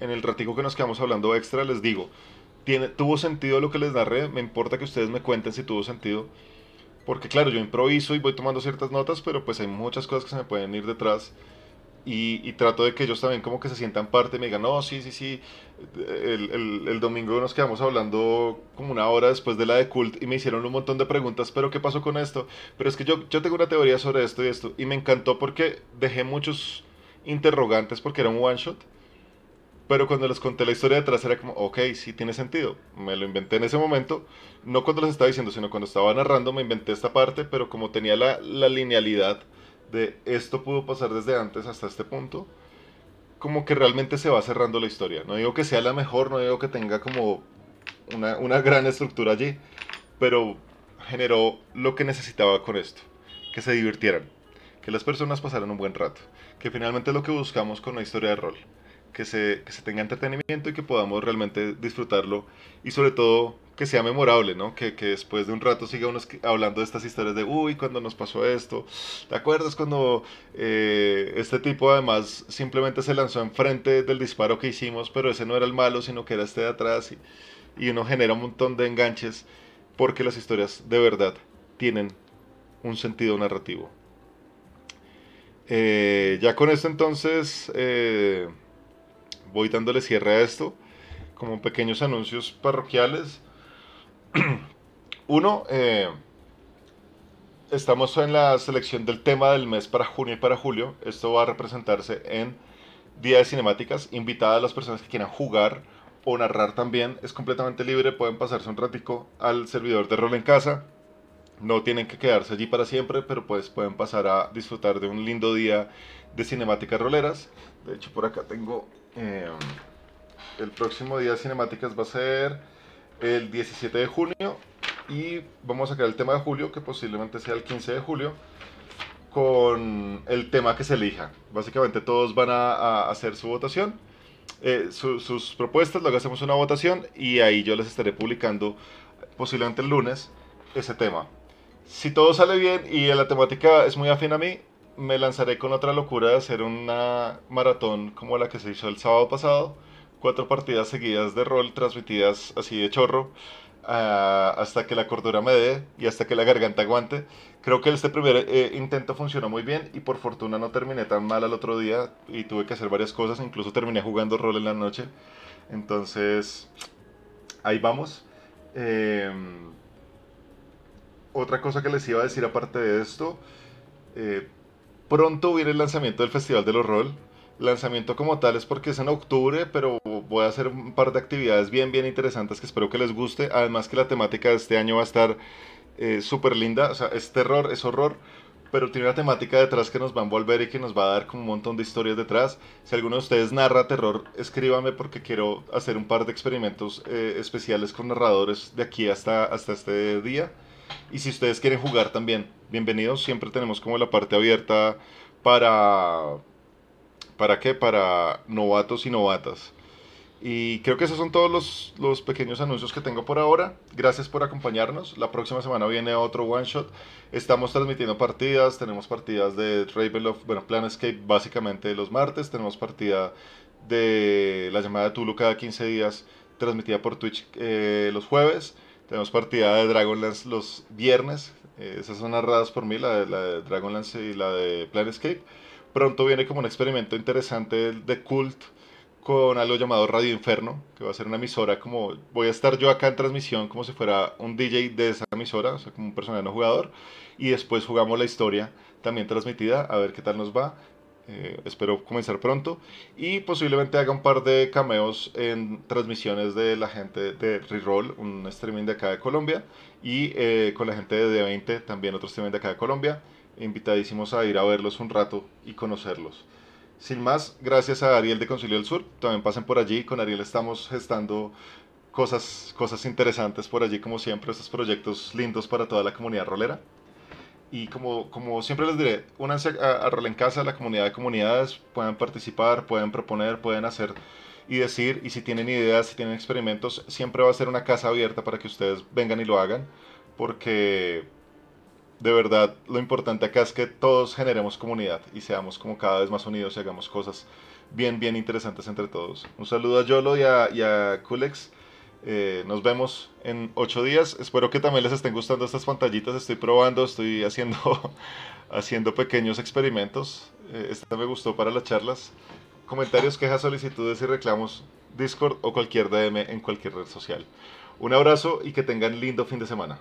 en el ratico que nos quedamos hablando extra, les digo, tiene, tuvo sentido lo que les narré, me importa que ustedes me cuenten si tuvo sentido. Porque claro, yo improviso y voy tomando ciertas notas, pero pues hay muchas cosas que se me pueden ir detrás y, trato de que ellos también como que se sientan parte, me digan, no, sí, sí, sí, el, el, domingo nos quedamos hablando como una hora después de la de Cult y me hicieron un montón de preguntas, pero ¿qué pasó con esto? Pero es que yo, yo tengo una teoría sobre esto y esto, y me encantó porque dejé muchos interrogantes porque era un one shot, pero cuando les conté la historia detrás era como, ok, sí tiene sentido, me lo inventé en ese momento, no cuando les estaba diciendo, sino cuando estaba narrando, me inventé esta parte, pero como tenía la, la linealidad, de esto pudo pasar desde antes hasta este punto, como que realmente se va cerrando la historia. No digo que sea la mejor, no digo que tenga como una, gran estructura allí, pero generó lo que necesitaba con esto, que se divirtieran, que las personas pasaran un buen rato, que finalmente lo que buscamos con una historia de rol, que se, que se tenga entretenimiento y que podamos realmente disfrutarlo y sobre todo que sea memorable, ¿no? Que, después de un rato siga uno hablando de estas historias de, uy, cuando nos pasó esto, ¿te acuerdas cuando eh, este tipo además simplemente se lanzó enfrente del disparo que hicimos, pero ese no era el malo, sino que era este de atrás y, uno genera un montón de enganches porque las historias de verdad tienen un sentido narrativo. Eh, ya con esto entonces eh, voy dándole cierre a esto como pequeños anuncios parroquiales. Uno, eh, estamos en la selección del tema del mes para junio y para julio. Esto va a representarse en Día de Cinemáticas. Invitada a las personas que quieran jugar o narrar también. Es completamente libre, pueden pasarse un ratico al servidor de rol en casa. No tienen que quedarse allí para siempre, pero pues pueden pasar a disfrutar de un lindo día de cinemáticas roleras. De hecho, por acá tengo... Eh, el próximo día de cinemáticas va a ser el 17 de junio y vamos a sacar el tema de julio, que posiblemente sea el 15 de julio, con el tema que se elija. Básicamente todos van a, hacer su votación, eh, sus propuestas, luego hacemos una votación y ahí yo les estaré publicando posiblemente el lunes ese tema. Si todo sale bien y la temática es muy afín a mí, me lanzaré con otra locura de hacer una maratón como la que se hizo el sábado pasado cuatro partidas seguidas de rol transmitidas así de chorro ah, hasta que la cordura me dé y hasta que la garganta aguante. Creo que este primer eh, intento funcionó muy bien y por fortuna no terminé tan mal al otro día y tuve que hacer varias cosas, incluso terminé jugando rol en la noche. Entonces, ahí vamos. Em, otra cosa que les iba a decir aparte de esto, eh, pronto hubiera el lanzamiento del Festival de los Rol, lanzamiento como tal es porque es en octubre, pero voy a hacer un par de actividades bien, bien interesantes que espero que les guste. Además que la temática de este año va a estar eh, súper linda. O sea, es terror, es horror, pero tiene una temática detrás que nos va a envolver y que nos va a dar como un montón de historias detrás. Si alguno de ustedes narra terror, escríbame porque quiero hacer un par de experimentos eh, especiales con narradores de aquí hasta, hasta este día. Y si ustedes quieren jugar también, bienvenidos. Siempre tenemos como la parte abierta para ¿Para qué? Para novatos y novatas. Y creo que esos son todos los, pequeños anuncios que tengo por ahora. Gracias por acompañarnos. La próxima semana viene otro One Shot. Estamos transmitiendo partidas. Tenemos partidas de Ravenloft, bueno, Planescape básicamente los martes. Tenemos partida de la llamada de Tulu cada 15 días, transmitida por Twitch eh, los jueves. Tenemos partida de Dragonlance los viernes. Eh, esas son narradas por mí, la de, la de Dragonlance y la de Planescape. Pronto viene como un experimento interesante de Cult con algo llamado Radio Inferno, que va a ser una emisora como, voy a estar yo acá en transmisión como si fuera un DJ de esa emisora, o sea, como un personaje no jugador, y después jugamos la historia también transmitida, a ver qué tal nos va. Eh, espero comenzar pronto y posiblemente haga un par de cameos en transmisiones de la gente de Reroll, un streaming de acá de Colombia, y eh, con la gente de D20, también otro streaming de acá de Colombia invitadísimos a ir a verlos un rato y conocerlos. Sin más, gracias a Ariel de Concilio del Sur. También pasen por allí. Con Ariel estamos gestando cosas, cosas interesantes por allí, como siempre, estos proyectos lindos para toda la comunidad rolera. Y como, como siempre les diré, únanse a, a Rol en Casa, la comunidad de comunidades. Pueden participar, pueden proponer, pueden hacer y decir. Y si tienen ideas, si tienen experimentos, siempre va a ser una casa abierta para que ustedes vengan y lo hagan. Porque de verdad lo importante acá es que todos generemos comunidad y seamos como cada vez más unidos y hagamos cosas bien, bien interesantes entre todos. Un saludo a Yolo y a, Kulex. Eh, nos vemos en ocho días. Espero que también les estén gustando estas pantallitas. Estoy probando, estoy haciendo, haciendo pequeños experimentos. este esta me gustó para las charlas. Comentarios, quejas, solicitudes y reclamos, Discord o cualquier DM en cualquier red social. Un abrazo y que tengan lindo fin de semana.